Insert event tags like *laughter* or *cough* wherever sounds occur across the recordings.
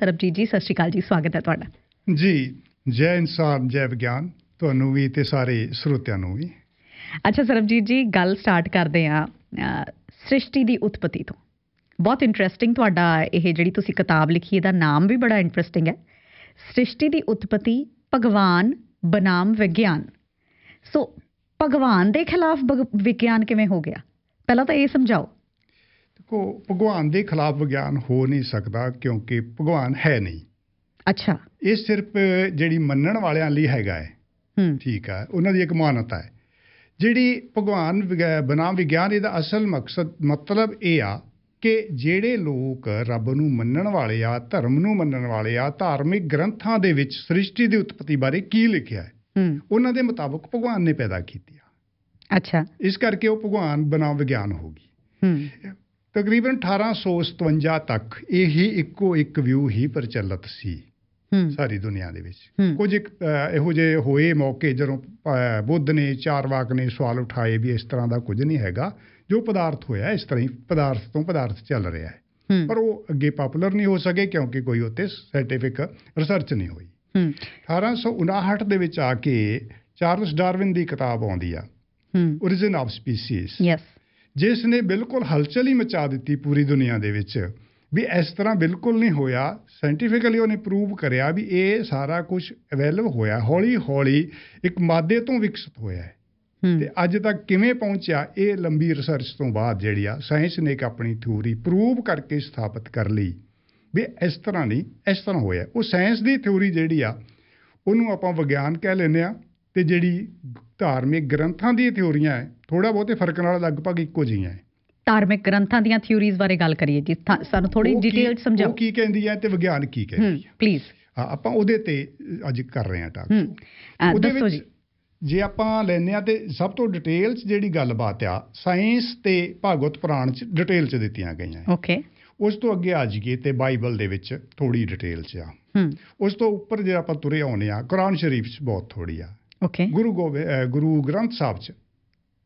ਸਰਬਜੀਤ ਜੀ ਸਤਿ ਸ਼੍ਰੀ ਅਕਾਲ ਜੀ ਸਵਾਗਤ ਹੈ ਤੁਹਾਡਾ ਜੀ ਜੈ ਇਨਸਾਨ ਜੈ ਵਿਗਿਆਨ ਤੁਹਾਨੂੰ ਵੀ ਤੇ ਸਾਰੇ ਸਰੋਤਿਆਂ ਨੂੰ ਵੀ ਅੱਛਾ ਸਰਬਜੀਤ ਜੀ ਗੱਲ ਸਟਾਰਟ ਕਰਦੇ ਆ ਸ੍ਰਿਸ਼ਟੀ ਦੀ ਉਤਪਤੀ ਤੋਂ ਬਹੁਤ ਇੰਟਰਸਟਿੰਗ ਤੁਹਾਡਾ ਇਹ ਜਿਹੜੀ ਤੁਸੀਂ ਕਿਤਾਬ ਲਿਖੀ ਇਹਦਾ ਨਾਮ ਵੀ ਬੜਾ ਇੰਟਰਸਟਿੰਗ ਹੈ ਸ੍ਰਿਸ਼ਟੀ ਦੀ ਉਤਪਤੀ ਭਗਵਾਨ ਬਨਾਮ ਵਿਗਿਆਨ ਸੋ ਭਗਵਾਨ ਦੇ ਖਿਲਾਫ ਵਿਗਿਆਨ ਕਿਵੇਂ ਹੋ ਗਿਆ ਪਹਿਲਾਂ ਤਾਂ ਇਹ ਸਮਝਾਓ ਕੋ ਭਗਵਾਨ ਦੇ ਖਿਲਾਫ ਵਿਗਿਆਨ ਹੋ ਨਹੀਂ ਸਕਦਾ ਕਿਉਂਕਿ ਭਗਵਾਨ ਹੈ ਨਹੀਂ ਅੱਛਾ ਇਹ ਸਿਰਫ ਜਿਹੜੀ ਮੰਨਣ ਵਾਲਿਆਂ ਲਈ ਹੈਗਾ ਹੈ ਹੂੰ ਠੀਕ ਹੈ ਉਹਨਾਂ ਦੀ ਇੱਕ ਮਾਨਤਾ ਹੈ ਜਿਹੜੀ ਭਗਵਾਨ ਬਨਾ ਵਿਗਿਆਨ ਇਹਦਾ ਅਸਲ ਮਕਸਦ ਮਤਲਬ ਇਹ ਆ ਕਿ ਜਿਹੜੇ ਲੋਕ ਰੱਬ ਨੂੰ ਮੰਨਣ ਵਾਲੇ ਆ ਧਰਮ ਨੂੰ ਮੰਨਣ ਵਾਲੇ ਆ ਧਾਰਮਿਕ ਗ੍ਰੰਥਾਂ ਦੇ ਵਿੱਚ ਸ੍ਰਿਸ਼ਟੀ ਦੀ ਉਤਪਤੀ ਬਾਰੇ ਕੀ ਲਿਖਿਆ ਹੈ ਉਹਨਾਂ ਦੇ ਮੁਤਾਬਕ ਭਗਵਾਨ ਨੇ ਪੈਦਾ ਕੀਤੀ ਆ ਅੱਛਾ ਇਸ ਕਰਕੇ ਉਹ ਭਗਵਾਨ ਬਨਾ ਵਿਗਿਆਨ ਹੋਗੀ ਹੂੰ ਤਕਰੀਬਨ 1857 ਤੱਕ ਇਹੀ ਇੱਕੋ ਇੱਕ ਵਿਊ ਹੀ ਪ੍ਰਚਲਿਤ ਸੀ ਸਾਰੀ ਦੁਨੀਆ ਦੇ ਵਿੱਚ ਕੁਝ ਇੱਕ ਇਹੋ ਜਿਹੇ ਹੋਏ ਮੌਕੇ ਜਦੋਂ ਬੁੱਧ ਨੇ ਚਾਰਵਾਕ ਨੇ ਸਵਾਲ ਉਠਾਏ ਵੀ ਇਸ ਤਰ੍ਹਾਂ ਦਾ ਕੁਝ ਨਹੀਂ ਹੈਗਾ ਜੋ ਪਦਾਰਥ ਹੋਇਆ ਇਸ ਤਰ੍ਹਾਂ ਹੀ ਪਦਾਰਥ ਤੋਂ ਪਦਾਰਥ ਚੱਲ ਰਿਹਾ ਹੈ ਪਰ ਉਹ ਅੱਗੇ ਪਪੂਲਰ ਨਹੀਂ ਹੋ ਸਕੇ ਕਿਉਂਕਿ ਕੋਈ ਉੱਤੇ ਸਰਟੀਫਿਕ ਰਿਸਰਚ ਨਹੀਂ ਹੋਈ 1859 ਦੇ ਵਿੱਚ ਆ ਕੇ ਚਾਰਲਸ ਡਾਰਵਿਨ ਦੀ ਕਿਤਾਬ ਆਉਂਦੀ ਆ origin of species yes ਜਿਸ ਨੇ ਬਿਲਕੁਲ ਹਲਚਲ ਹੀ ਮਚਾ ਦਿੱਤੀ ਪੂਰੀ ਦੁਨੀਆ ਦੇ ਵਿੱਚ ਵੀ ਇਸ ਤਰ੍ਹਾਂ ਬਿਲਕੁਲ ਨਹੀਂ ਹੋਇਆ ਸਾਇੰਟੀਫਿਕਲੀ ਉਹਨੇ ਪ੍ਰੂਵ ਕਰਿਆ ਵੀ ਇਹ ਸਾਰਾ ਕੁਝ ਅਵੇਲੇਬਲ ਹੋਇਆ ਹੌਲੀ ਹੌਲੀ ਇੱਕ ਮਾਦੇ ਤੋਂ ਵਿਕਸਿਤ ਹੋਇਆ ਹੈ ਤੇ ਅੱਜ ਤੱਕ ਕਿਵੇਂ ਪਹੁੰਚਿਆ ਇਹ ਲੰਬੀ ਰਿਸਰਚ ਤੋਂ ਬਾਅਦ ਜਿਹੜੀ ਆ ਸਾਇੰਸ ਨੇ ਇੱਕ ਆਪਣੀ ਥਿਊਰੀ ਪ੍ਰੂਵ ਕਰਕੇ ਸਥਾਪਿਤ ਕਰ ਲਈ ਵੀ ਇਸ ਤਰ੍ਹਾਂ ਨਹੀਂ ਇਸ ਤਰ੍ਹਾਂ ਹੋਇਆ ਉਹ ਸਾਇੰਸ ਦੀ ਥਿਊਰੀ ਜਿਹੜੀ ਆ ਉਹਨੂੰ ਆਪਾਂ ਵਿਗਿਆਨ ਕਹਿ ਲੈਂਦੇ ਆ ਤੇ ਜਿਹੜੀ ਧਾਰਮਿਕ ਗ੍ਰੰਥਾਂ ਦੀ ਥਿਉਰੀਆਂ ਹੈ ਥੋੜਾ ਬਹੁਤੇ ਫਰਕ ਨਾਲ ਲਗਭਗ ਇੱਕੋ ਜਿਹੀਆਂ ਹੈ ਧਾਰਮਿਕ ਗ੍ਰੰਥਾਂ ਦੀਆਂ ਥਿਉਰੀਜ਼ ਬਾਰੇ ਗੱਲ ਕਰੀਏ ਜੀ ਸਾਨੂੰ ਥੋੜੀ ਡਿਟੇਲ ਸਮਝਾਓ ਉਹ ਕੀ ਕਹਿੰਦੀ ਹੈ ਤੇ ਵਿਗਿਆਨ ਕੀ ਕਹਿੰਦੀ ਹੈ ਪਲੀਜ਼ ਆਪਾਂ ਉਹਦੇ ਤੇ ਅੱਜ ਕਰ ਰਹੇ ਹਾਂ ਟਾਕ ਉਹਦੇ ਵਿੱਚ ਜੇ ਆਪਾਂ ਲੈਨੇ ਆ ਤੇ ਸਭ ਤੋਂ ਡਿਟੇਲ ਚ ਜਿਹੜੀ ਗੱਲਬਾਤ ਆ ਸਾਇੰਸ ਤੇ ਭਾਗਵਤ ਪੁਰਾਣ ਚ ਡਿਟੇਲ ਚ ਦਿੱਤੀਆਂ ਗਈਆਂ ਓਕੇ ਉਸ ਤੋਂ ਅੱਗੇ ਆ ਜੀਏ ਤੇ ਬਾਈਬਲ ਦੇ ਵਿੱਚ ਥੋੜੀ ਡਿਟੇਲ ਚ ਆ ਉਸ ਤੋਂ ਉੱਪਰ ਜੇ ਆਪਾਂ ਤੁਰੇ ਆਉਨੇ ਆ ਕੁਰਾਨ ਸ਼ਰੀਫ ਚ ਬਹੁਤ ਥੋੜੀ ਆ ਓਕੇ ਗੁਰੂ ਗੋਬਿੰਦ ਗੁਰੂ ਗ੍ਰੰਥ ਸਾਹਿਬ 'ਚ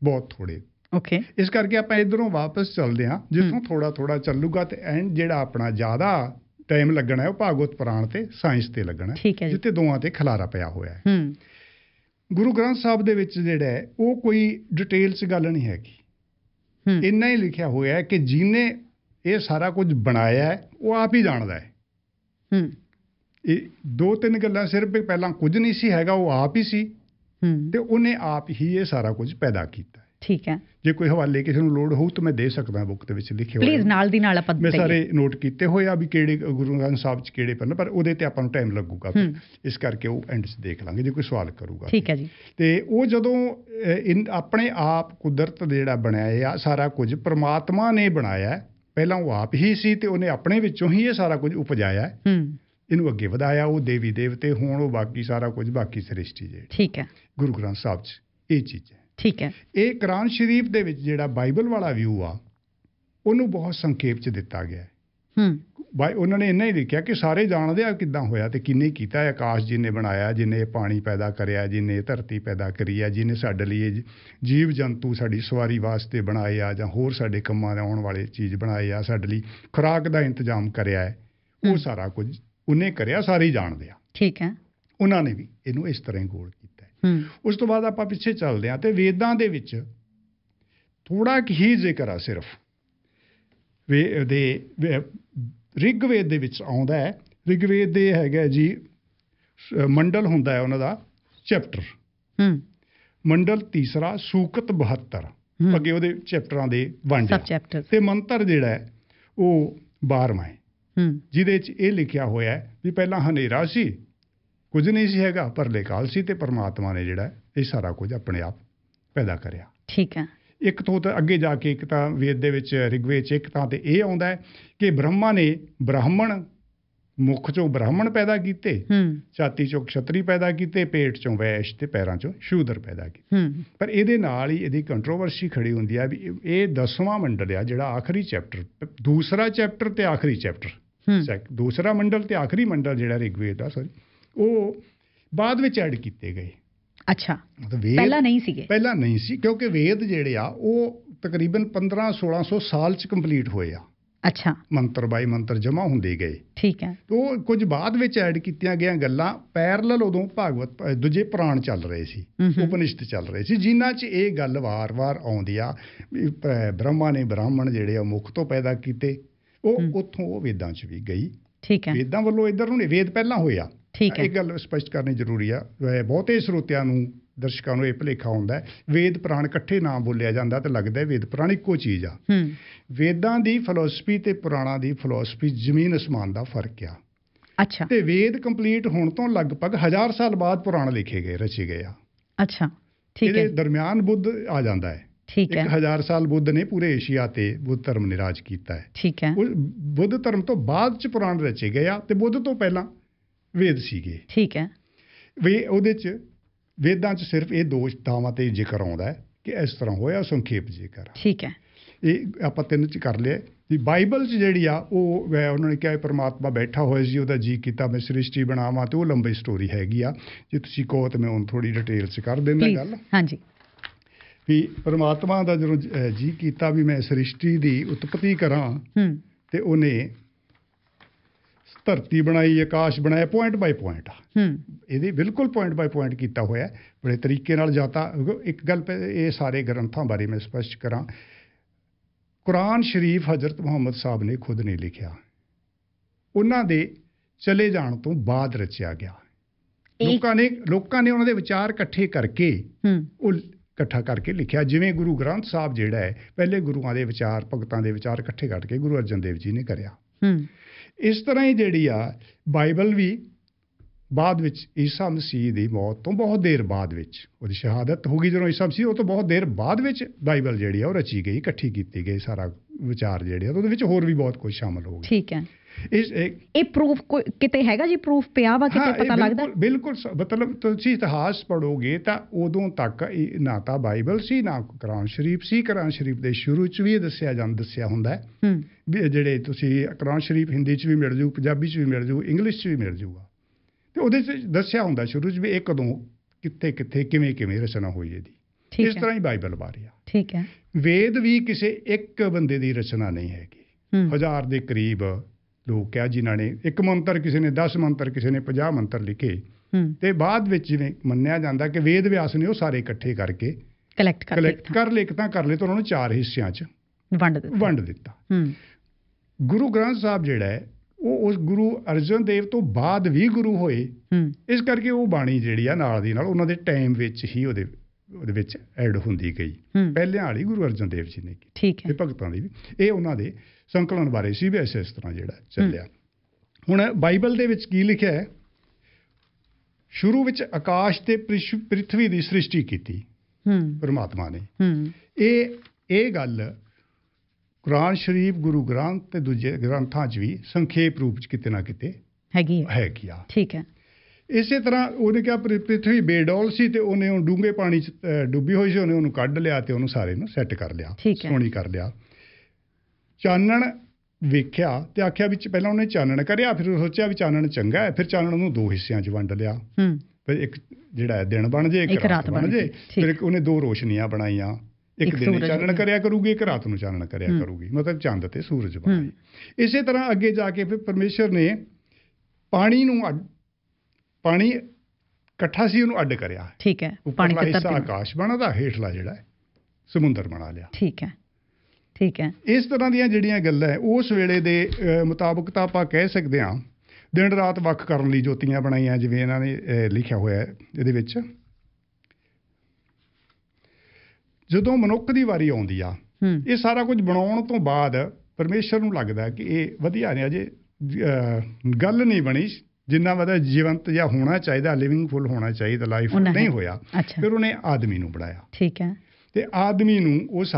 ਬਹੁਤ ਥੋੜੇ ਓਕੇ ਇਸ ਕਰਕੇ ਆਪਾਂ ਇਧਰੋਂ ਵਾਪਸ ਚੱਲਦੇ ਹਾਂ ਜਿਸ ਨੂੰ ਥੋੜਾ ਥੋੜਾ ਚੱਲੂਗਾ ਤੇ ਐਂਡ ਜਿਹੜਾ ਆਪਣਾ ਜ਼ਿਆਦਾ ਟਾਈਮ ਲੱਗਣਾ ਹੈ ਉਹ ਭਾਗਵਤ ਪੁਰਾਣ ਤੇ ਸਾਇੰਸ ਤੇ ਲੱਗਣਾ ਹੈ ਜਿੱਤੇ ਦੋਵਾਂ ਤੇ ਖਲਾਰਾ ਪਿਆ ਹੋਇਆ ਹੈ ਹੂੰ ਗੁਰੂ ਗ੍ਰੰਥ ਸਾਹਿਬ ਦੇ ਵਿੱਚ ਜਿਹੜਾ ਹੈ ਉਹ ਕੋਈ ਡਿਟੇਲ 'ਚ ਗੱਲ ਨਹੀਂ ਹੈਗੀ ਹੂੰ ਇੰਨਾ ਹੀ ਲਿਖਿਆ ਹੋਇਆ ਹੈ ਕਿ ਜਿਨੇ ਇਹ ਸਾਰਾ ਕੁਝ ਬਣਾਇਆ ਹੈ ਉਹ ਆਪ ਹੀ ਜਾਣਦਾ ਹੈ ਹੂੰ ਇਹ ਦੋ ਤਿੰਨ ਗੱਲਾਂ ਸਿਰਫ ਪਹਿਲਾਂ ਕੁਝ ਨਹੀਂ ਸੀ ਹੈਗਾ ਉਹ ਆਪ ਹੀ ਸੀ ਤੇ ਉਹਨੇ ਆਪ ਹੀ ਇਹ ਸਾਰਾ ਕੁਝ ਪੈਦਾ ਕੀਤਾ ਠੀਕ ਹੈ ਜੇ ਕੋਈ ਹਵਾਲੇ ਕਿਸੇ ਨੂੰ ਲੋੜ ਹੋਊ ਤਾਂ ਮੈਂ ਦੇ ਸਕਦਾ ਹਾਂ ਬੁੱਕ ਦੇ ਵਿੱਚ ਲਿਖੇ ਹੋਏ ਪਲੀਜ਼ ਨਾਲ ਦੀ ਨਾਲ ਆਪਾਂ ਮੈਂ ਸਾਰੇ ਨੋਟ ਕੀਤੇ ਹੋਏ ਆ ਵੀ ਕਿਹੜੇ ਗੁਰੂ ਗ੍ਰੰਥ ਸਾਹਿਬ ਚ ਕਿਹੜੇ ਪੰਨ ਪਰ ਉਹਦੇ ਤੇ ਆਪਾਂ ਨੂੰ ਟਾਈਮ ਲੱਗੂਗਾ ਇਸ ਕਰਕੇ ਉਹ ਐਂਡ 'ਚ ਦੇਖ ਲਾਂਗੇ ਜੇ ਕੋਈ ਸਵਾਲ ਕਰੂਗਾ ਠੀਕ ਹੈ ਜੀ ਤੇ ਉਹ ਜਦੋਂ ਆਪਣੇ ਆਪ ਕੁਦਰਤ ਦੇ ਜਿਹੜਾ ਬਣਾਇਆ ਆ ਸਾਰਾ ਕੁਝ ਪ੍ਰਮਾਤਮਾ ਨੇ ਬਣਾਇਆ ਪਹਿਲਾਂ ਉਹ ਆਪ ਹੀ ਸੀ ਤੇ ਉਹਨੇ ਆਪਣੇ ਵਿੱਚੋਂ ਹੀ ਇਹ ਸਾਰਾ ਕੁਝ ਉਪਜਾਇਆ ਹੂੰ ਇਹਨੂੰ ਅੱਗੇ ਵਧਾਇਆ ਉਹ ਦੇਵੀ ਦੇਵਤੇ ਹੋਣ ਉਹ ਬਾਕੀ ਸਾਰਾ ਕੁਝ ਬਾਕੀ ਸ੍ਰਿਸ਼ਟੀ ਜੇ ਠੀਕ ਹੈ ਗੁਰੂ ਗ੍ਰੰਥ ਸਾਹਿਬ 'ਚ ਇਹ ਚੀਜ਼ ਹੈ ਠੀਕ ਹੈ ਇਹ ਕੁਰਾਨ ਸ਼ਰੀਫ ਦੇ ਵਿੱਚ ਜਿਹੜਾ ਬਾਈਬਲ ਵਾਲਾ ਵਿਊ ਆ ਉਹਨੂੰ ਬਹੁਤ ਸੰਖੇਪ 'ਚ ਦਿੱਤਾ ਗਿਆ ਹੈ ਹੂੰ ਬਾਈ ਉਹਨਾਂ ਨੇ ਇੰਨਾ ਹੀ ਲਿਖਿਆ ਕਿ ਸਾਰੇ ਜਾਣਦੇ ਆ ਕਿੱਦਾਂ ਹੋਇਆ ਤੇ ਕਿੰਨੇ ਕੀਤਾ ਹੈ ਆਕਾਸ਼ ਜੀ ਨੇ ਬਣਾਇਆ ਜਿਨੇ ਪਾਣੀ ਪੈਦਾ ਕਰਿਆ ਜਿਨੇ ਧਰਤੀ ਪੈਦਾ ਕਰੀ ਆ ਜਿਨੇ ਸਾਡੇ ਲਈ ਜੀਵ ਜੰਤੂ ਸਾਡੀ ਸਵਾਰੀ ਵਾਸਤੇ ਬਣਾਏ ਆ ਜਾਂ ਹੋਰ ਸਾਡੇ ਕੰਮਾਂ ਦੇ ਆਉਣ ਵਾਲੇ ਚੀਜ਼ ਬਣਾਏ ਆ ਸਾਡੇ ਲਈ ਖੁਰਾਕ ਦਾ ਇੰਤਜ਼ਾਮ ਕਰਿਆ ਹੈ ਉਹ ਸਾਰਾ ਕੁਝ ਉਹਨੇ ਕਰਿਆ ਸਾਰੇ ਜਾਣਦੇ ਆ ਠੀਕ ਹੈ ਉਹਨਾਂ ਨੇ ਵੀ ਇਹਨੂੰ ਇਸ ਤਰ੍ਹਾਂ ਗੋਲ ਕੀਤਾ ਉਸ ਤੋਂ ਬਾਅਦ ਆਪਾਂ ਪਿੱਛੇ ਚੱਲਦੇ ਆ ਤੇ ਵੇਦਾਂ ਦੇ ਵਿੱਚ ਥੋੜਾ ਕਿ ਹੀ ਜ਼ਿਕਰ ਆ ਸਿਰਫ ਵੇ ਦੇ ਰਿਗਵੇਦ ਦੇ ਵਿੱਚ ਆਉਂਦਾ ਹੈ ਰਿਗਵੇਦ ਦੇ ਹੈਗਾ ਜੀ ਮੰਡਲ ਹੁੰਦਾ ਹੈ ਉਹਨਾਂ ਦਾ ਚੈਪਟਰ ਹੂੰ ਮੰਡਲ ਤੀਸਰਾ ਸੂਕਤ 72 ਅੱਗੇ ਉਹਦੇ ਚੈਪਟਰਾਂ ਦੇ ਵੰਡ ਤੇ ਮੰਤਰ ਜਿਹੜਾ ਹੈ ਉਹ 12ਵਾਂ ਹੈ ਜਿਹਦੇ 'ਚ ਇਹ ਲਿਖਿਆ ਹੋਇਆ ਵੀ ਪਹਿਲਾਂ ਹਨੇਰਾ ਸੀ ਕੁਝ ਨਹੀਂ ਸੀ ਹੈਗਾ ਪਰ ਲੇਕਾਲ ਸੀ ਤੇ ਪਰਮਾਤਮਾ ਨੇ ਜਿਹੜਾ ਇਹ ਸਾਰਾ ਕੁਝ ਆਪਣੇ ਆਪ ਪੈਦਾ ਕਰਿਆ ਠੀਕ ਹੈ ਇੱਕ ਤੋਂ ਤਾਂ ਅੱਗੇ ਜਾ ਕੇ ਇੱਕ ਤਾਂ ਵੇਦ ਦੇ ਵਿੱਚ ਰਿਗਵੇਦ 'ਚ ਇੱਕ ਤਾਂ ਤੇ ਇਹ ਆਉਂਦਾ ਹੈ ਕਿ ਬ੍ਰਹਮਾ ਨੇ ਬ੍ਰਾਹਮਣ ਮੁਖ ਚੋਂ ਬ੍ਰਾਹਮਣ ਪੈਦਾ ਕੀਤੇ ਛਾਤੀ ਚੋਂ ਖਤਰੀ ਪੈਦਾ ਕੀਤੇ ਪੇਟ ਚੋਂ ਵੈਸ਼ ਤੇ ਪੈਰਾਂ ਚੋਂ ਸ਼ੂਦਰ ਪੈਦਾ ਕੀਤੇ ਪਰ ਇਹਦੇ ਨਾਲ ਹੀ ਇਹਦੀ ਕੰਟਰੋਵਰਸੀ ਖੜੀ ਹੁੰਦੀ ਆ ਵੀ ਇਹ ਦਸਵਾਂ ਮੰਡਲ ਆ ਜਿਹੜਾ ਆਖਰੀ ਚੈਪਟਰ ਦੂਸਰਾ ਚੈਪਟਰ ਤੇ ਆਖਰੀ ਚੈਪਟਰ ਦੂਸਰਾ ਮੰਡਲ ਤੇ ਆਖਰੀ ਮੰਡਲ ਜਿਹੜਾ ਰਿਗਵੇਦ ਦਾ ਸੌਰੀ ਉਹ ਬਾਅਦ ਵਿੱਚ ਐਡ ਕੀਤੇ ਗਏ ਅੱਛਾ ਪਹਿਲਾਂ ਨਹੀਂ ਸੀਗੇ ਪਹਿਲਾਂ ਨਹੀਂ ਸੀ ਕਿਉਂਕਿ ਵੇਦ ਜਿਹੜੇ ਆ ਉਹ ਤਕਰੀਬਨ 15 1600 ਸਾਲ ਚ ਕੰਪਲੀਟ ਹੋਏ ਆ ਅੱਛਾ ਮੰਤਰ ਬਾਈ ਮੰਤਰ ਜਮਾ ਹੁੰਦੇ ਗਏ ਠੀਕ ਹੈ ਉਹ ਕੁਝ ਬਾਅਦ ਵਿੱਚ ਐਡ ਕੀਤੀਆਂ ਗਿਆ ਗੱਲਾਂ ਪੈਰਲਲ ਉਦੋਂ ਭਾਗਵਤ ਦੂਜੇ ਪ੍ਰਾਣ ਚੱਲ ਰਹੇ ਸੀ ਉਪਨਿਸ਼ਦ ਚੱਲ ਰਹੇ ਸੀ ਜਿਨ੍ਹਾਂ 'ਚ ਇਹ ਗੱਲ ਵਾਰ-ਵਾਰ ਆਉਂਦੀ ਆ ਬ੍ਰਹਮਾ ਨੇ ਬ੍ਰਾਹਮਣ ਜਿਹੜੇ ਆ ਮੁਖ ਤੋਂ ਪੈਦਾ ਕੀਤੇ ਉਹ ਉਥੋਂ ਉਹ ਵੇਦਾਂ 'ਚ ਵੀ ਗਈ ਠੀਕ ਹੈ ਵੇਦਾਂ ਵੱਲੋਂ ਇਧਰ ਨੂੰ ਨਹੀਂ ਵੇਦ ਪਹਿਲਾਂ ਹੋਇਆ ਠੀਕ ਹੈ ਇਹ ਗੱਲ ਸਪਸ਼ਟ ਕਰਨੀ ਜ਼ਰੂਰੀ ਆ ਬਹੁਤੇ ਸਰੋਤਿਆਂ ਨੂੰ ਦਰਸ਼ਕਾਂ ਨੂੰ ਇਹ ਭਲੇਖਾ ਹੁੰਦਾ ਵੇਦ ਪੁਰਾਣ ਇਕੱਠੇ ਨਾਮ ਬੋਲਿਆ ਜਾਂਦਾ ਤੇ ਲੱਗਦਾ ਵੇਦ ਪੁਰਾਣ ਇੱਕੋ ਚੀਜ਼ ਆ ਹੂੰ ਵੇਦਾਂ ਦੀ ਫਿਲਾਸਫੀ ਤੇ ਪੁਰਾਣਾ ਦੀ ਫਿਲਾਸਫੀ ਜ਼ਮੀਨ ਅਸਮਾਨ ਦਾ ਫਰਕ ਆ ਅੱਛਾ ਤੇ ਵੇਦ ਕੰਪਲੀਟ ਹੋਣ ਤੋਂ ਲਗਭਗ 1000 ਸਾਲ ਬਾਅਦ ਪੁਰਾਣ ਲਿਖੇ ਗਏ ਰਚੇ ਗਏ ਆ ਅੱਛਾ ਠੀਕ ਹੈ ਇਹਦੇ ਦਰਮਿਆਨ ਬੁੱਧ ਆ ਜਾਂਦਾ ਹੈ ਠੀਕ ਹੈ 1000 ਸਾਲ ਬੁੱਧ ਨੇ ਪੂਰੇ ਏਸ਼ੀਆ ਤੇ ਬੁੱਧ ਧਰਮ ਨੇ ਰਾਜ ਕੀਤਾ ਹੈ ਠੀਕ ਹੈ ਬੁੱਧ ਧਰਮ ਤੋਂ ਬਾਅਦ ਚ ਪੁਰਾਣ ਰਚੇ ਗਏ ਆ ਤੇ ਬੁੱਧ ਤੋਂ ਪਹਿਲਾਂ ਵੇਦ ਸੀਗੇ ਠੀਕ ਹੈ ਵੀ ਉਹਦੇ ਚ ਵੇਦਾਂ ਚ ਸਿਰਫ ਇਹ ਦੋ ਦਾਵਾ ਤੇ ਜ਼ਿਕਰ ਆਉਂਦਾ ਹੈ ਕਿ ਇਸ ਤਰ੍ਹਾਂ ਹੋਇਆ ਸੰਖੇਪ ਜ਼ਿਕਰ ਠੀਕ ਹੈ ਇਹ ਆਪਾਂ ਤਿੰਨ ਚ ਕਰ ਲਿਆ ਦੀ ਬਾਈਬਲ ਚ ਜਿਹੜੀ ਆ ਉਹ ਉਹਨਾਂ ਨੇ ਕਿਹਾ ਪਰਮਾਤਮਾ ਬੈਠਾ ਹੋਇਆ ਸੀ ਉਹਦਾ ਜੀ ਕੀਤਾ ਮੈਂ ਸ੍ਰਿਸ਼ਟੀ ਬਣਾਵਾਂ ਤੇ ਉਹ ਲੰਬੀ ਸਟੋਰੀ ਹੈਗੀ ਆ ਜੇ ਤੁਸੀਂ ਕਹੋ ਤੇ ਮੈਂ ਉਹਨ ਥੋੜੀ ਡਿਟੇਲ ਚ ਕਰ ਦਿੰਦਾ ਗੱਲ ਹਾਂਜੀ ਵੀ ਪਰਮਾਤਮਾ ਦਾ ਜਦੋਂ ਜੀ ਕੀਤਾ ਵੀ ਮੈਂ ਸ੍ਰਿਸ਼ਟੀ ਦੀ ਉਤਪਤੀ ਕਰਾਂ ਹੂੰ ਤੇ ਉਹਨੇ ਧਰਤੀ ਬਣਾਈ ਆਕਾਸ਼ ਬਣਾਇਆ ਪੁਆਇੰਟ ਬਾਈ ਪੁਆਇੰਟ ਹੂੰ ਇਹਦੇ ਬਿਲਕੁਲ ਪੁਆਇੰਟ ਬਾਈ ਪੁਆਇੰਟ ਕੀਤਾ ਹੋਇਆ ਬੜੇ ਤਰੀਕੇ ਨਾਲ ਜਾਤਾ ਇੱਕ ਗੱਲ ਇਹ ਸਾਰੇ ਗ੍ਰੰਥਾਂ ਬਾਰੇ ਮੈਂ ਸਪਸ਼ਟ ਕਰਾਂ ਕੁਰਾਨ ਸ਼ਰੀਫ ਹਜ਼ਰਤ ਮੁਹੰਮਦ ਸਾਹਿਬ ਨੇ ਖੁਦ ਨਹੀਂ ਲਿਖਿਆ ਉਹਨਾਂ ਦੇ ਚਲੇ ਜਾਣ ਤੋਂ ਬਾਅਦ ਰਚਿਆ ਗਿਆ ਲੋਕਾਂ ਨੇ ਲੋਕਾਂ ਨੇ ਉਹਨਾਂ ਦੇ ਵਿਚਾਰ ਇਕੱਠੇ ਕਰਕੇ ਉਹ ਇਕੱਠਾ ਕਰਕੇ ਲਿਖਿਆ ਜਿਵੇਂ ਗੁਰੂ ਗ੍ਰੰਥ ਸਾਹਿਬ ਜਿਹੜਾ ਹੈ ਪਹਿਲੇ ਗੁਰੂਆਂ ਦੇ ਵਿਚਾਰ ਭਗਤਾਂ ਦੇ ਵਿਚਾਰ ਇਕੱਠੇ ਕੇ ਗੁਰੂ ਅਰਜਨ ਦੇਵ ਜੀ ਨੇ ਕਰਿਆ ਹੂੰ ਇਸ ਤਰ੍ਹਾਂ ਹੀ ਜਿਹੜੀ ਆ ਬਾਈਬਲ ਵੀ ਬਾਅਦ ਵਿੱਚ ਈਸਾ ਮਸੀਹ ਦੀ ਮੌਤ ਤੋਂ ਬਹੁਤ ਦੇਰ ਬਾਅਦ ਵਿੱਚ ਉਹਦੀ ਸ਼ਹਾਦਤ ਹੋ ਗਈ ਜਦੋਂ ਈਸਾ ਮਸੀਹ ਉਹ ਤੋਂ ਬਹੁਤ ਦੇਰ ਬਾਅਦ ਵਿੱਚ ਬਾਈਬਲ ਜਿਹੜੀ ਆ ਉਹ ਰਚੀ ਗਈ ਇਕੱਠੀ ਕੀਤੀ ਗਈ ਸਾਰਾ ਵਿਚਾਰ ਜਿਹੜੇ ਆ ਉਹਦੇ ਵਿੱਚ ਹੋਰ ਵੀ ਬਹੁਤ ਕੁਝ ਸ਼ਾਮਲ ਹੋ ਗਿਆ ਠੀਕ ਹੈ ਇਸ ਇਹ ਪ੍ਰੂਫ ਕਿਤੇ ਹੈਗਾ ਜੀ ਪ੍ਰੂਫ ਪਿਆ ਵਾ ਕਿਤੇ ਪਤਾ ਲੱਗਦਾ ਬਿਲਕੁਲ ਮਤਲਬ ਤੁਸੀਂ ਇਤਿਹਾਸ ਪੜੋਗੇ ਤਾਂ ਉਦੋਂ ਤੱਕ ਨਾ ਤਾਂ ਬਾਈਬਲ ਸੀ ਨਾ ਕੁਰਾਨ ਸ਼ਰੀਫ ਸੀ ਕੁਰਾਨ ਸ਼ਰੀਫ ਦੇ ਸ਼ੁਰੂ ਚ ਵੀ ਇਹ ਦੱਸਿਆ ਜਾਂਦਾ ਦੱਸਿਆ ਹੁੰਦਾ ਹੈ ਜਿਹੜੇ ਤੁਸੀਂ ਕੁਰਾਨ ਸ਼ਰੀਫ ਹਿੰਦੀ ਚ ਵੀ ਮਿਲ ਜੂ ਪੰਜਾਬੀ ਚ ਵੀ ਮਿਲ ਜੂ ਇੰਗਲਿਸ਼ ਚ ਵੀ ਮਿਲ ਜੂਗਾ ਤੇ ਉਹਦੇ ਚ ਦੱਸਿਆ ਹੁੰਦਾ ਸ਼ੁਰੂ ਚ ਵੀ ਇਹ ਕਦੋਂ ਕਿੱਥੇ ਕਿੱਥੇ ਕਿਵੇਂ ਕਿਵੇਂ ਰਚਨਾ ਹੋਈ ਇਹਦੀ ਇਸ ਤਰ੍ਹਾਂ ਹੀ ਬਾਈਬਲ ਬਾਰੇ ਠੀਕ ਹੈ ਵੇਦ ਵੀ ਕਿਸੇ ਇੱਕ ਬੰਦੇ ਦੀ ਰਚਨਾ ਨਹੀਂ ਹੈਗੀ ਹਜ਼ਾਰ ਦੇ ਕਰੀਬ ਲੋਕ ਆ ਜਿਨ੍ਹਾਂ ਨੇ ਇੱਕ ਮੰਤਰ ਕਿਸੇ ਨੇ 10 ਮੰਤਰ ਕਿਸੇ ਨੇ 50 ਮੰਤਰ ਲਿਖੇ ਤੇ ਬਾਅਦ ਵਿੱਚ ਜਿਵੇਂ ਮੰਨਿਆ ਜਾਂਦਾ ਕਿ ਵੇਦ ਵਿਆਸ ਨੇ ਉਹ ਸਾਰੇ ਇਕੱਠੇ ਕਰਕੇ ਕਲੈਕਟ ਕਰ ਕਲੈਕਟ ਕਰ ਲਿਖ ਤਾਂ ਕਰ ਲਏ ਤਾਂ ਉਹਨਾਂ ਨੂੰ ਚਾਰ ਹਿੱਸਿਆਂ 'ਚ ਵੰਡ ਦਿੱਤਾ ਵੰਡ ਦਿੱਤਾ ਹੂੰ ਗੁਰੂ ਗ੍ਰੰਥ ਸਾਹਿਬ ਜਿਹੜਾ ਹੈ ਉਹ ਉਸ ਗੁਰੂ ਅਰਜਨ ਦੇਵ ਤੋਂ ਬਾਅਦ ਵੀ ਗੁਰੂ ਹੋਏ ਹੂੰ ਇਸ ਕਰਕੇ ਉਹ ਬਾਣੀ ਜਿਹੜੀ ਆ ਨਾਲ ਦੀ ਨਾਲ ਉਹਨਾਂ ਦੇ ਟਾਈਮ ਵਿੱਚ ਹੀ ਉਹਦੇ ਉਹਦੇ ਵਿੱਚ ਐਡ ਹੁੰਦੀ ਗਈ ਪਹਿਲਿਆਂ ਵਾਲੀ ਗੁਰੂ ਅਰਜਨ ਦੇਵ ਜੀ ਨੇ ਕੀਤੀ ਤੇ ਭਗਤਾਂ ਦੀ ਵੀ ਇਹ ਉਹਨਾਂ ਦੇ ਸੰਕਲਨ ਬਾਰੇ ਸੀ ਵੀ ਇਸ ਤਰ੍ਹਾਂ ਜਿਹੜਾ ਚੱਲਿਆ ਹੁਣ ਬਾਈਬਲ ਦੇ ਵਿੱਚ ਕੀ ਲਿਖਿਆ ਹੈ ਸ਼ੁਰੂ ਵਿੱਚ ਆਕਾਸ਼ ਤੇ ਪ੍ਰਿਥਵੀ ਦੀ ਸ੍ਰਿਸ਼ਟੀ ਕੀਤੀ ਹੂੰ ਪਰਮਾਤਮਾ ਨੇ ਹੂੰ ਇਹ ਇਹ ਗੱਲ ਕੁਰਾਨ ਸ਼ਰੀਫ ਗੁਰੂ ਗ੍ਰੰਥ ਤੇ ਦੂਜੇ ਗ੍ਰੰਥਾਂ 'ਚ ਵੀ ਸੰਖੇਪ ਰੂਪ 'ਚ ਕਿਤੇ ਨਾ ਕਿਤੇ ਹੈਗੀ ਹੈ ਹੈਗੀ ਆ ਠੀਕ ਹੈ ਇਸੇ ਤਰ੍ਹਾਂ ਉਹਨੇ ਕਿਹਾ ਪ੍ਰਿਥਵੀ ਬੇਡੋਲ ਸੀ ਤੇ ਉਹਨੇ ਉਹ ਡੂੰਘੇ ਪਾਣੀ 'ਚ ਡੁੱਬੀ ਹੋਈ ਸੀ ਉਹਨੇ ਉਹਨੂੰ ਕੱਢ ਲਿਆ ਤੇ ਉਹਨੂੰ ਸਾਰੇ ਨੂੰ ਸੈੱਟ ਕਰ ਲਿਆ ਸੋਣੀ ਕਰ ਲਿਆ ਚਾਨਣ ਵੇਖਿਆ ਤੇ ਆਖਿਆ ਵਿੱਚ ਪਹਿਲਾਂ ਉਹਨੇ ਚਾਨਣ ਕਰਿਆ ਫਿਰ ਸੋਚਿਆ ਵੀ ਚਾਨਣ ਚੰਗਾ ਹੈ ਫਿਰ ਚਾਨਣ ਨੂੰ ਦੋ ਹਿੱਸਿਆਂ 'ਚ ਵੰਡ ਲਿਆ ਹੂੰ ਫਿਰ ਇੱਕ ਜਿਹੜਾ ਹੈ ਦਿਨ ਬਣ ਜੇ ਇੱਕ ਰਾਤ ਬਣ ਜੇ ਫਿਰ ਉਹਨੇ ਦੋ ਰੋਸ਼ਨੀਆਂ ਬਣਾਈਆਂ ਇੱਕ ਦਿਨ ਚਾਨਣ ਕਰਿਆ ਕਰੂਗੀ ਇੱਕ ਰਾਤ ਨੂੰ ਚਾਨਣ ਕਰਿਆ ਕਰੂਗੀ ਮਤਲਬ ਚੰਦ ਤੇ ਸੂਰਜ ਬਣਾਈ ਇਸੇ ਤਰ੍ਹਾਂ ਅੱਗੇ ਜਾ ਕੇ ਫਿਰ ਪਰਮੇਸ਼ਰ ਨੇ ਪਾਣੀ ਨੂੰ ਪਾਣੀ ਇਕੱਠਾ ਸੀ ਉਹਨੂੰ ਅੱਡ ਕਰਿਆ ਠੀਕ ਹੈ ਪਾਣੀ ਦਾ ਹਿੱਸਾ ਆਕਾਸ਼ ਬਣਾਦਾ ਹੇਠਲਾ ਜਿਹੜਾ ਸਮੁੰਦਰ ਬਣਾ ਲਿਆ ਠੀਕ ਹੈ ਠੀਕ ਹੈ ਇਸ ਤਰ੍ਹਾਂ ਦੀਆਂ ਜਿਹੜੀਆਂ ਗੱਲਾਂ ਹੈ ਉਸ ਵੇਲੇ ਦੇ ਮੁਤਾਬਕ ਤਾਂ ਆਪਾਂ ਕਹਿ ਸਕਦੇ ਹਾਂ ਦਿਨ ਰਾਤ ਵੱਖ ਕਰਨ ਲਈ ਜੋਤੀਆਂ ਬਣਾਈਆਂ ਜਿਵੇਂ ਇਹਨਾਂ ਨੇ ਲਿਖਿਆ ਹੋਇਆ ਹੈ ਇਹਦੇ ਵਿੱਚ ਜਦੋਂ ਮਨੁੱਖ ਦੀ ਵਾਰੀ ਆਉਂਦੀ ਆ ਇਹ ਸਾਰਾ ਕੁਝ ਬਣਾਉਣ ਤੋਂ ਬਾਅਦ ਪਰਮੇਸ਼ਰ ਨੂੰ ਲੱਗਦਾ ਕਿ ਇਹ ਵਧੀਆ ਨਹੀਂ ਅਜੇ ਗੱਲ ਨਹੀਂ ਬਣੀ ਜਿੰਨਾ ਵਧਾ ਜੀਵੰਤ ਜਾਂ ਹੋਣਾ ਚਾਹੀਦਾ ਲਿਵਿੰਗ ਫੁੱਲ ਹੋਣਾ ਚਾਹੀਦਾ ਲਾਈਫ ਨਹੀਂ ਹੋਇਆ ਫਿਰ ਉਹਨੇ ਆਦਮੀ ਨੂੰ ਬਣਾਇਆ ਠੀਕ ਹੈ ਤੇ ਆਦਮੀ ਨੂੰ ਉਸ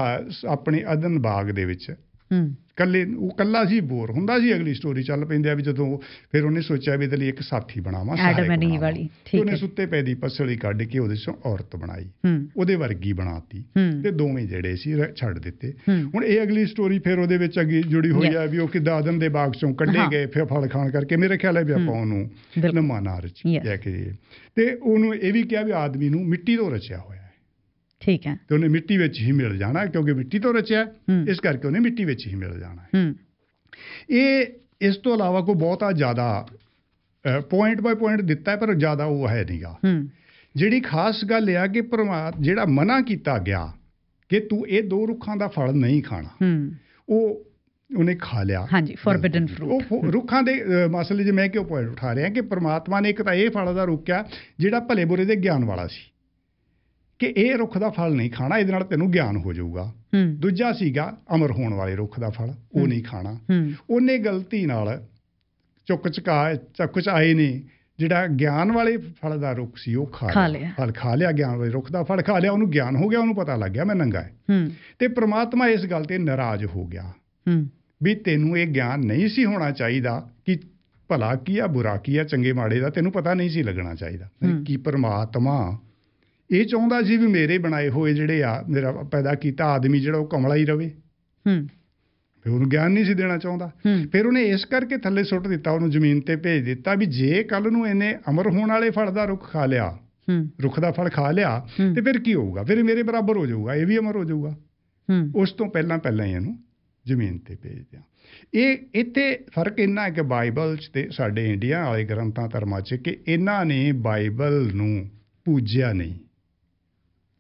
ਆਪਣੇ ਅਦਨ ਬਾਗ ਦੇ ਵਿੱਚ ਹੂੰ ਕੱਲੇ ਉਹ ਕੱਲਾ ਸੀ ਬੋਰ ਹੁੰਦਾ ਸੀ ਅਗਲੀ ਸਟੋਰੀ ਚੱਲ ਪੈਂਦੀ ਆ ਵੀ ਜਦੋਂ ਫਿਰ ਉਹਨੇ ਸੋਚਿਆ ਵੀ ਇਹਦੇ ਲਈ ਇੱਕ ਸਾਥੀ ਬਣਾਵਾਂ ਐਡਮਨੀ ਵਾਲੀ ਠੀਕ ਉਹਨੇ ਸੁੱਤੇ ਪੈ ਦੀ ਪਸਲੀ ਕੱਢ ਕੇ ਉਹਦੇ ਵਿੱਚੋਂ ਔਰਤ ਬਣਾਈ ਉਹਦੇ ਵਰਗੀ ਬਣਾਤੀ ਤੇ ਦੋਵੇਂ ਜਿਹੜੇ ਸੀ ਛੱਡ ਦਿੱਤੇ ਹੁਣ ਇਹ ਅਗਲੀ ਸਟੋਰੀ ਫਿਰ ਉਹਦੇ ਵਿੱਚ ਅੱਗੇ ਜੁੜੀ ਹੋਈ ਆ ਵੀ ਉਹ ਕਿਦਾਂ ਆਦਮ ਦੇ ਬਾਗ ਚੋਂ ਕੱਢੇ ਗਏ ਫਿਰ ਫਲ ਖਾਣ ਕਰਕੇ ਮੇਰੇ ਖਿਆਲ ਹੈ ਵੀ ਆਪਾਂ ਉਹਨੂੰ ਨਮਾਨਾਰਚ ਚ ਲੈ ਕੇ ਤੇ ਉਹਨੂੰ ਇਹ ਵੀ ਕਿਹਾ ਵੀ ਆਦਮੀ ਨੂੰ ਮਿੱਟੀ ਤੋਂ ਰਚਿਆ ਹੋਇਆ ਠੀਕ ਹੈ ਤੇ ਉਹਨੇ ਮਿੱਟੀ ਵਿੱਚ ਹੀ ਮਿਲ ਜਾਣਾ ਕਿਉਂਕਿ ਮਿੱਟੀ ਤੋਂ ਰਚਿਆ ਇਸ ਕਰਕੇ ਉਹਨੇ ਮਿੱਟੀ ਵਿੱਚ ਹੀ ਮਿਲ ਜਾਣਾ ਇਹ ਇਸ ਤੋਂ ਇਲਾਵਾ ਕੋਈ ਬਹੁਤਾ ਜ਼ਿਆਦਾ ਪੁਆਇੰਟ ਬਾਈ ਪੁਆਇੰਟ ਦਿੱਤਾ ਪਰ ਜ਼ਿਆਦਾ ਉਹ ਹੈ ਨਹੀਂਗਾ ਜਿਹੜੀ ਖਾਸ ਗੱਲ ਇਹ ਆ ਕਿ ਪਰਮਾਤ ਜਿਹੜਾ ਮਨਾ ਕੀਤਾ ਗਿਆ ਕਿ ਤੂੰ ਇਹ ਦੋ ਰੁੱਖਾਂ ਦਾ ਫਲ ਨਹੀਂ ਖਾਣਾ ਉਹ ਉਹਨੇ ਖਾ ਲਿਆ ਹਾਂਜੀ ਫੋਰਬਿਡਨ ਫਰੂਟ ਉਹ ਰੁੱਖਾਂ ਦੇ ਮਸਲੇ ਜੇ ਮੈਂ ਕਿਉਂ ਪੁਆਇੰਟ ਉਠਾ ਰਿਹਾ ਕਿ ਪ੍ਰਮਾਤਮਾ ਨੇ ਇੱਕ ਤਾਂ ਇਹ ਫਲ ਦਾ ਰੁੱਖ ਆ ਜਿਹੜਾ ਭਲੇ ਬੁਰੇ ਦੇ ਗਿਆਨ ਵਾਲਾ ਸੀ ਕਿ ਇਹ ਰੁੱਖ ਦਾ ਫਲ ਨਹੀਂ ਖਾਣਾ ਇਹਦੇ ਨਾਲ ਤੈਨੂੰ ਗਿਆਨ ਹੋ ਜਾਊਗਾ ਦੂਜਾ ਸੀਗਾ ਅਮਰ ਹੋਣ ਵਾਲੇ ਰੁੱਖ ਦਾ ਫਲ ਉਹ ਨਹੀਂ ਖਾਣਾ ਉਹਨੇ ਗਲਤੀ ਨਾਲ ਚੁੱਕ ਚਕਾ ਚੱਕ ਚ ਆਏ ਨੇ ਜਿਹੜਾ ਗਿਆਨ ਵਾਲੇ ਫਲ ਦਾ ਰੁੱਖ ਸੀ ਉਹ ਖਾ ਲਿਆ ਫਲ ਖਾ ਲਿਆ ਗਿਆਨ ਵਾਲੇ ਰੁੱਖ ਦਾ ਫਲ ਖਾ ਲਿਆ ਉਹਨੂੰ ਗਿਆਨ ਹੋ ਗਿਆ ਉਹਨੂੰ ਪਤਾ ਲੱਗ ਗਿਆ ਮੈਂ ਨੰਗਾ ਹੈ ਤੇ ਪ੍ਰਮਾਤਮਾ ਇਸ ਗੱਲ ਤੇ ਨਾਰਾਜ਼ ਹੋ ਗਿਆ ਵੀ ਤੈਨੂੰ ਇਹ ਗਿਆਨ ਨਹੀਂ ਸੀ ਹੋਣਾ ਚਾਹੀਦਾ ਕਿ ਭਲਾ ਕੀ ਆ ਬੁਰਾ ਕੀ ਆ ਚੰਗੇ ਮਾੜੇ ਦਾ ਤੈਨੂੰ ਪਤਾ ਨਹੀਂ ਸੀ ਲੱਗਣਾ ਚਾਹੀਦਾ ਕਿ ਪ੍ਰਮਾਤਮਾ ਇਹ ਚਾਹੁੰਦਾ ਸੀ ਵੀ ਮੇਰੇ ਬਣਾਏ ਹੋਏ ਜਿਹੜੇ ਆ ਮੇਰਾ ਪੈਦਾ ਕੀਤਾ ਆਦਮੀ ਜਿਹੜਾ ਉਹ ਕਮਲਾ ਹੀ ਰਵੇ ਹੂੰ ਫਿਰ ਉਹਨੂੰ ਗਿਆਨ ਨਹੀਂ ਸੀ ਦੇਣਾ ਚਾਹੁੰਦਾ ਫਿਰ ਉਹਨੇ ਇਸ ਕਰਕੇ ਥੱਲੇ ਸੁੱਟ ਦਿੱਤਾ ਉਹਨੂੰ ਜ਼ਮੀਨ ਤੇ ਭੇਜ ਦਿੱਤਾ ਵੀ ਜੇ ਕੱਲ ਨੂੰ ਇਹਨੇ ਅਮਰ ਹੋਣ ਵਾਲੇ ਫਲ ਦਾ ਰੁੱਖ ਖਾ ਲਿਆ ਹੂੰ ਰੁੱਖ ਦਾ ਫਲ ਖਾ ਲਿਆ ਤੇ ਫਿਰ ਕੀ ਹੋਊਗਾ ਫਿਰ ਮੇਰੇ ਬਰਾਬਰ ਹੋ ਜਾਊਗਾ ਇਹ ਵੀ ਅਮਰ ਹੋ ਜਾਊਗਾ ਹੂੰ ਉਸ ਤੋਂ ਪਹਿਲਾਂ ਪਹਿਲਾਂ ਹੀ ਇਹਨੂੰ ਜ਼ਮੀਨ ਤੇ ਭੇਜ ਦਿਆ ਇਹ ਇੱਥੇ ਫਰਕ ਇੰਨਾ ਹੈ ਕਿ ਬਾਈਬਲ 'ਚ ਤੇ ਸਾਡੇ ਇੰਡੀਆ ਵਾਲੇ ਗ੍ਰੰਥਾਂ ਧਰਮਾਂ 'ਚ ਕਿ ਇਹਨਾਂ ਨੇ ਬਾਈਬਲ ਨੂੰ ਪੂਜਿਆ ਨਹੀਂ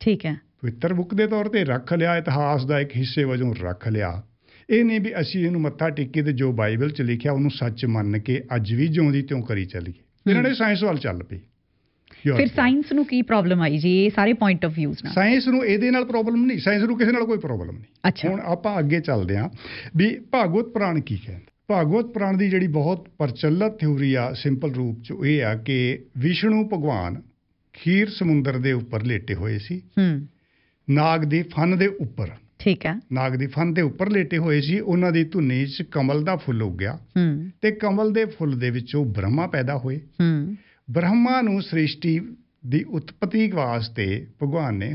ਠੀਕ ਹੈ ਪਵਿੱਤਰ ਬੁੱਕ ਦੇ ਤੌਰ ਤੇ ਰੱਖ ਲਿਆ ਇਤਿਹਾਸ ਦਾ ਇੱਕ ਹਿੱਸੇ ਵਜੋਂ ਰੱਖ ਲਿਆ ਇਹ ਨਹੀਂ ਵੀ ਅਸੀਂ ਇਹਨੂੰ ਮੱਥਾ ਟੇਕੀ ਤੇ ਜੋ ਬਾਈਬਲ 'ਚ ਲਿਖਿਆ ਉਹਨੂੰ ਸੱਚ ਮੰਨ ਕੇ ਅੱਜ ਵੀ ਜਿਉਂਦੀ ਤਿਉਂ ਕਰੀ ਚੱਲੀਏ ਇਹਨਾਂ ਨੇ ਸਾਇੰਸ ਵੱਲ ਚੱਲ ਪਈ ਫਿਰ ਸਾਇੰਸ ਨੂੰ ਕੀ ਪ੍ਰੋਬਲਮ ਆਈ ਜੀ ਇਹ ਸਾਰੇ ਪੁਆਇੰਟ ਆਫ ਵਿਊਜ਼ ਨਾਲ ਸਾਇੰਸ ਨੂੰ ਇਹਦੇ ਨਾਲ ਪ੍ਰੋਬਲਮ ਨਹੀਂ ਸਾਇੰਸ ਨੂੰ ਕਿਸੇ ਨਾਲ ਕੋਈ ਪ੍ਰੋਬਲਮ ਨਹੀਂ ਹੁਣ ਆਪਾਂ ਅੱਗੇ ਚੱਲਦੇ ਆਂ ਵੀ ਭਾਗਵਤ ਪੁਰਾਣ ਕੀ ਕਹਿੰਦਾ ਭਾਗਵਤ ਪੁਰਾਣ ਦੀ ਜਿਹੜੀ ਬਹੁਤ ਪ੍ਰਚਲਿਤ ਥਿਉਰੀ ਆ ਸਿੰਪਲ ਰੂਪ ਚ ਇਹ ਆ ਕਿ ਵਿਸ਼ਨੂੰ ਭਗਵਾਨ ਖੀਰ ਸਮੁੰਦਰ ਦੇ ਉੱਪਰ ਲੇਟੇ ਹੋਏ ਸੀ ਹੂੰ ਨਾਗ ਦੀ ਫਨ ਦੇ ਉੱਪਰ ਠੀਕ ਹੈ ਨਾਗ ਦੀ ਫਨ ਦੇ ਉੱਪਰ ਲੇਟੇ ਹੋਏ ਸੀ ਉਹਨਾਂ ਦੀ ਧੁਨੀ 'ਚ ਕਮਲ ਦਾ ਫੁੱਲ ਉੱਗ ਗਿਆ ਹੂੰ ਤੇ ਕਮਲ ਦੇ ਫੁੱਲ ਦੇ ਵਿੱਚੋਂ ਬ੍ਰਹਮਾ ਪੈਦਾ ਹੋਏ ਹੂੰ ਬ੍ਰਹਮਾ ਨੂੰ ਸ੍ਰਿਸ਼ਟੀ ਦੀ ਉਤਪਤੀ ਵਾਸਤੇ ਭਗਵਾਨ ਨੇ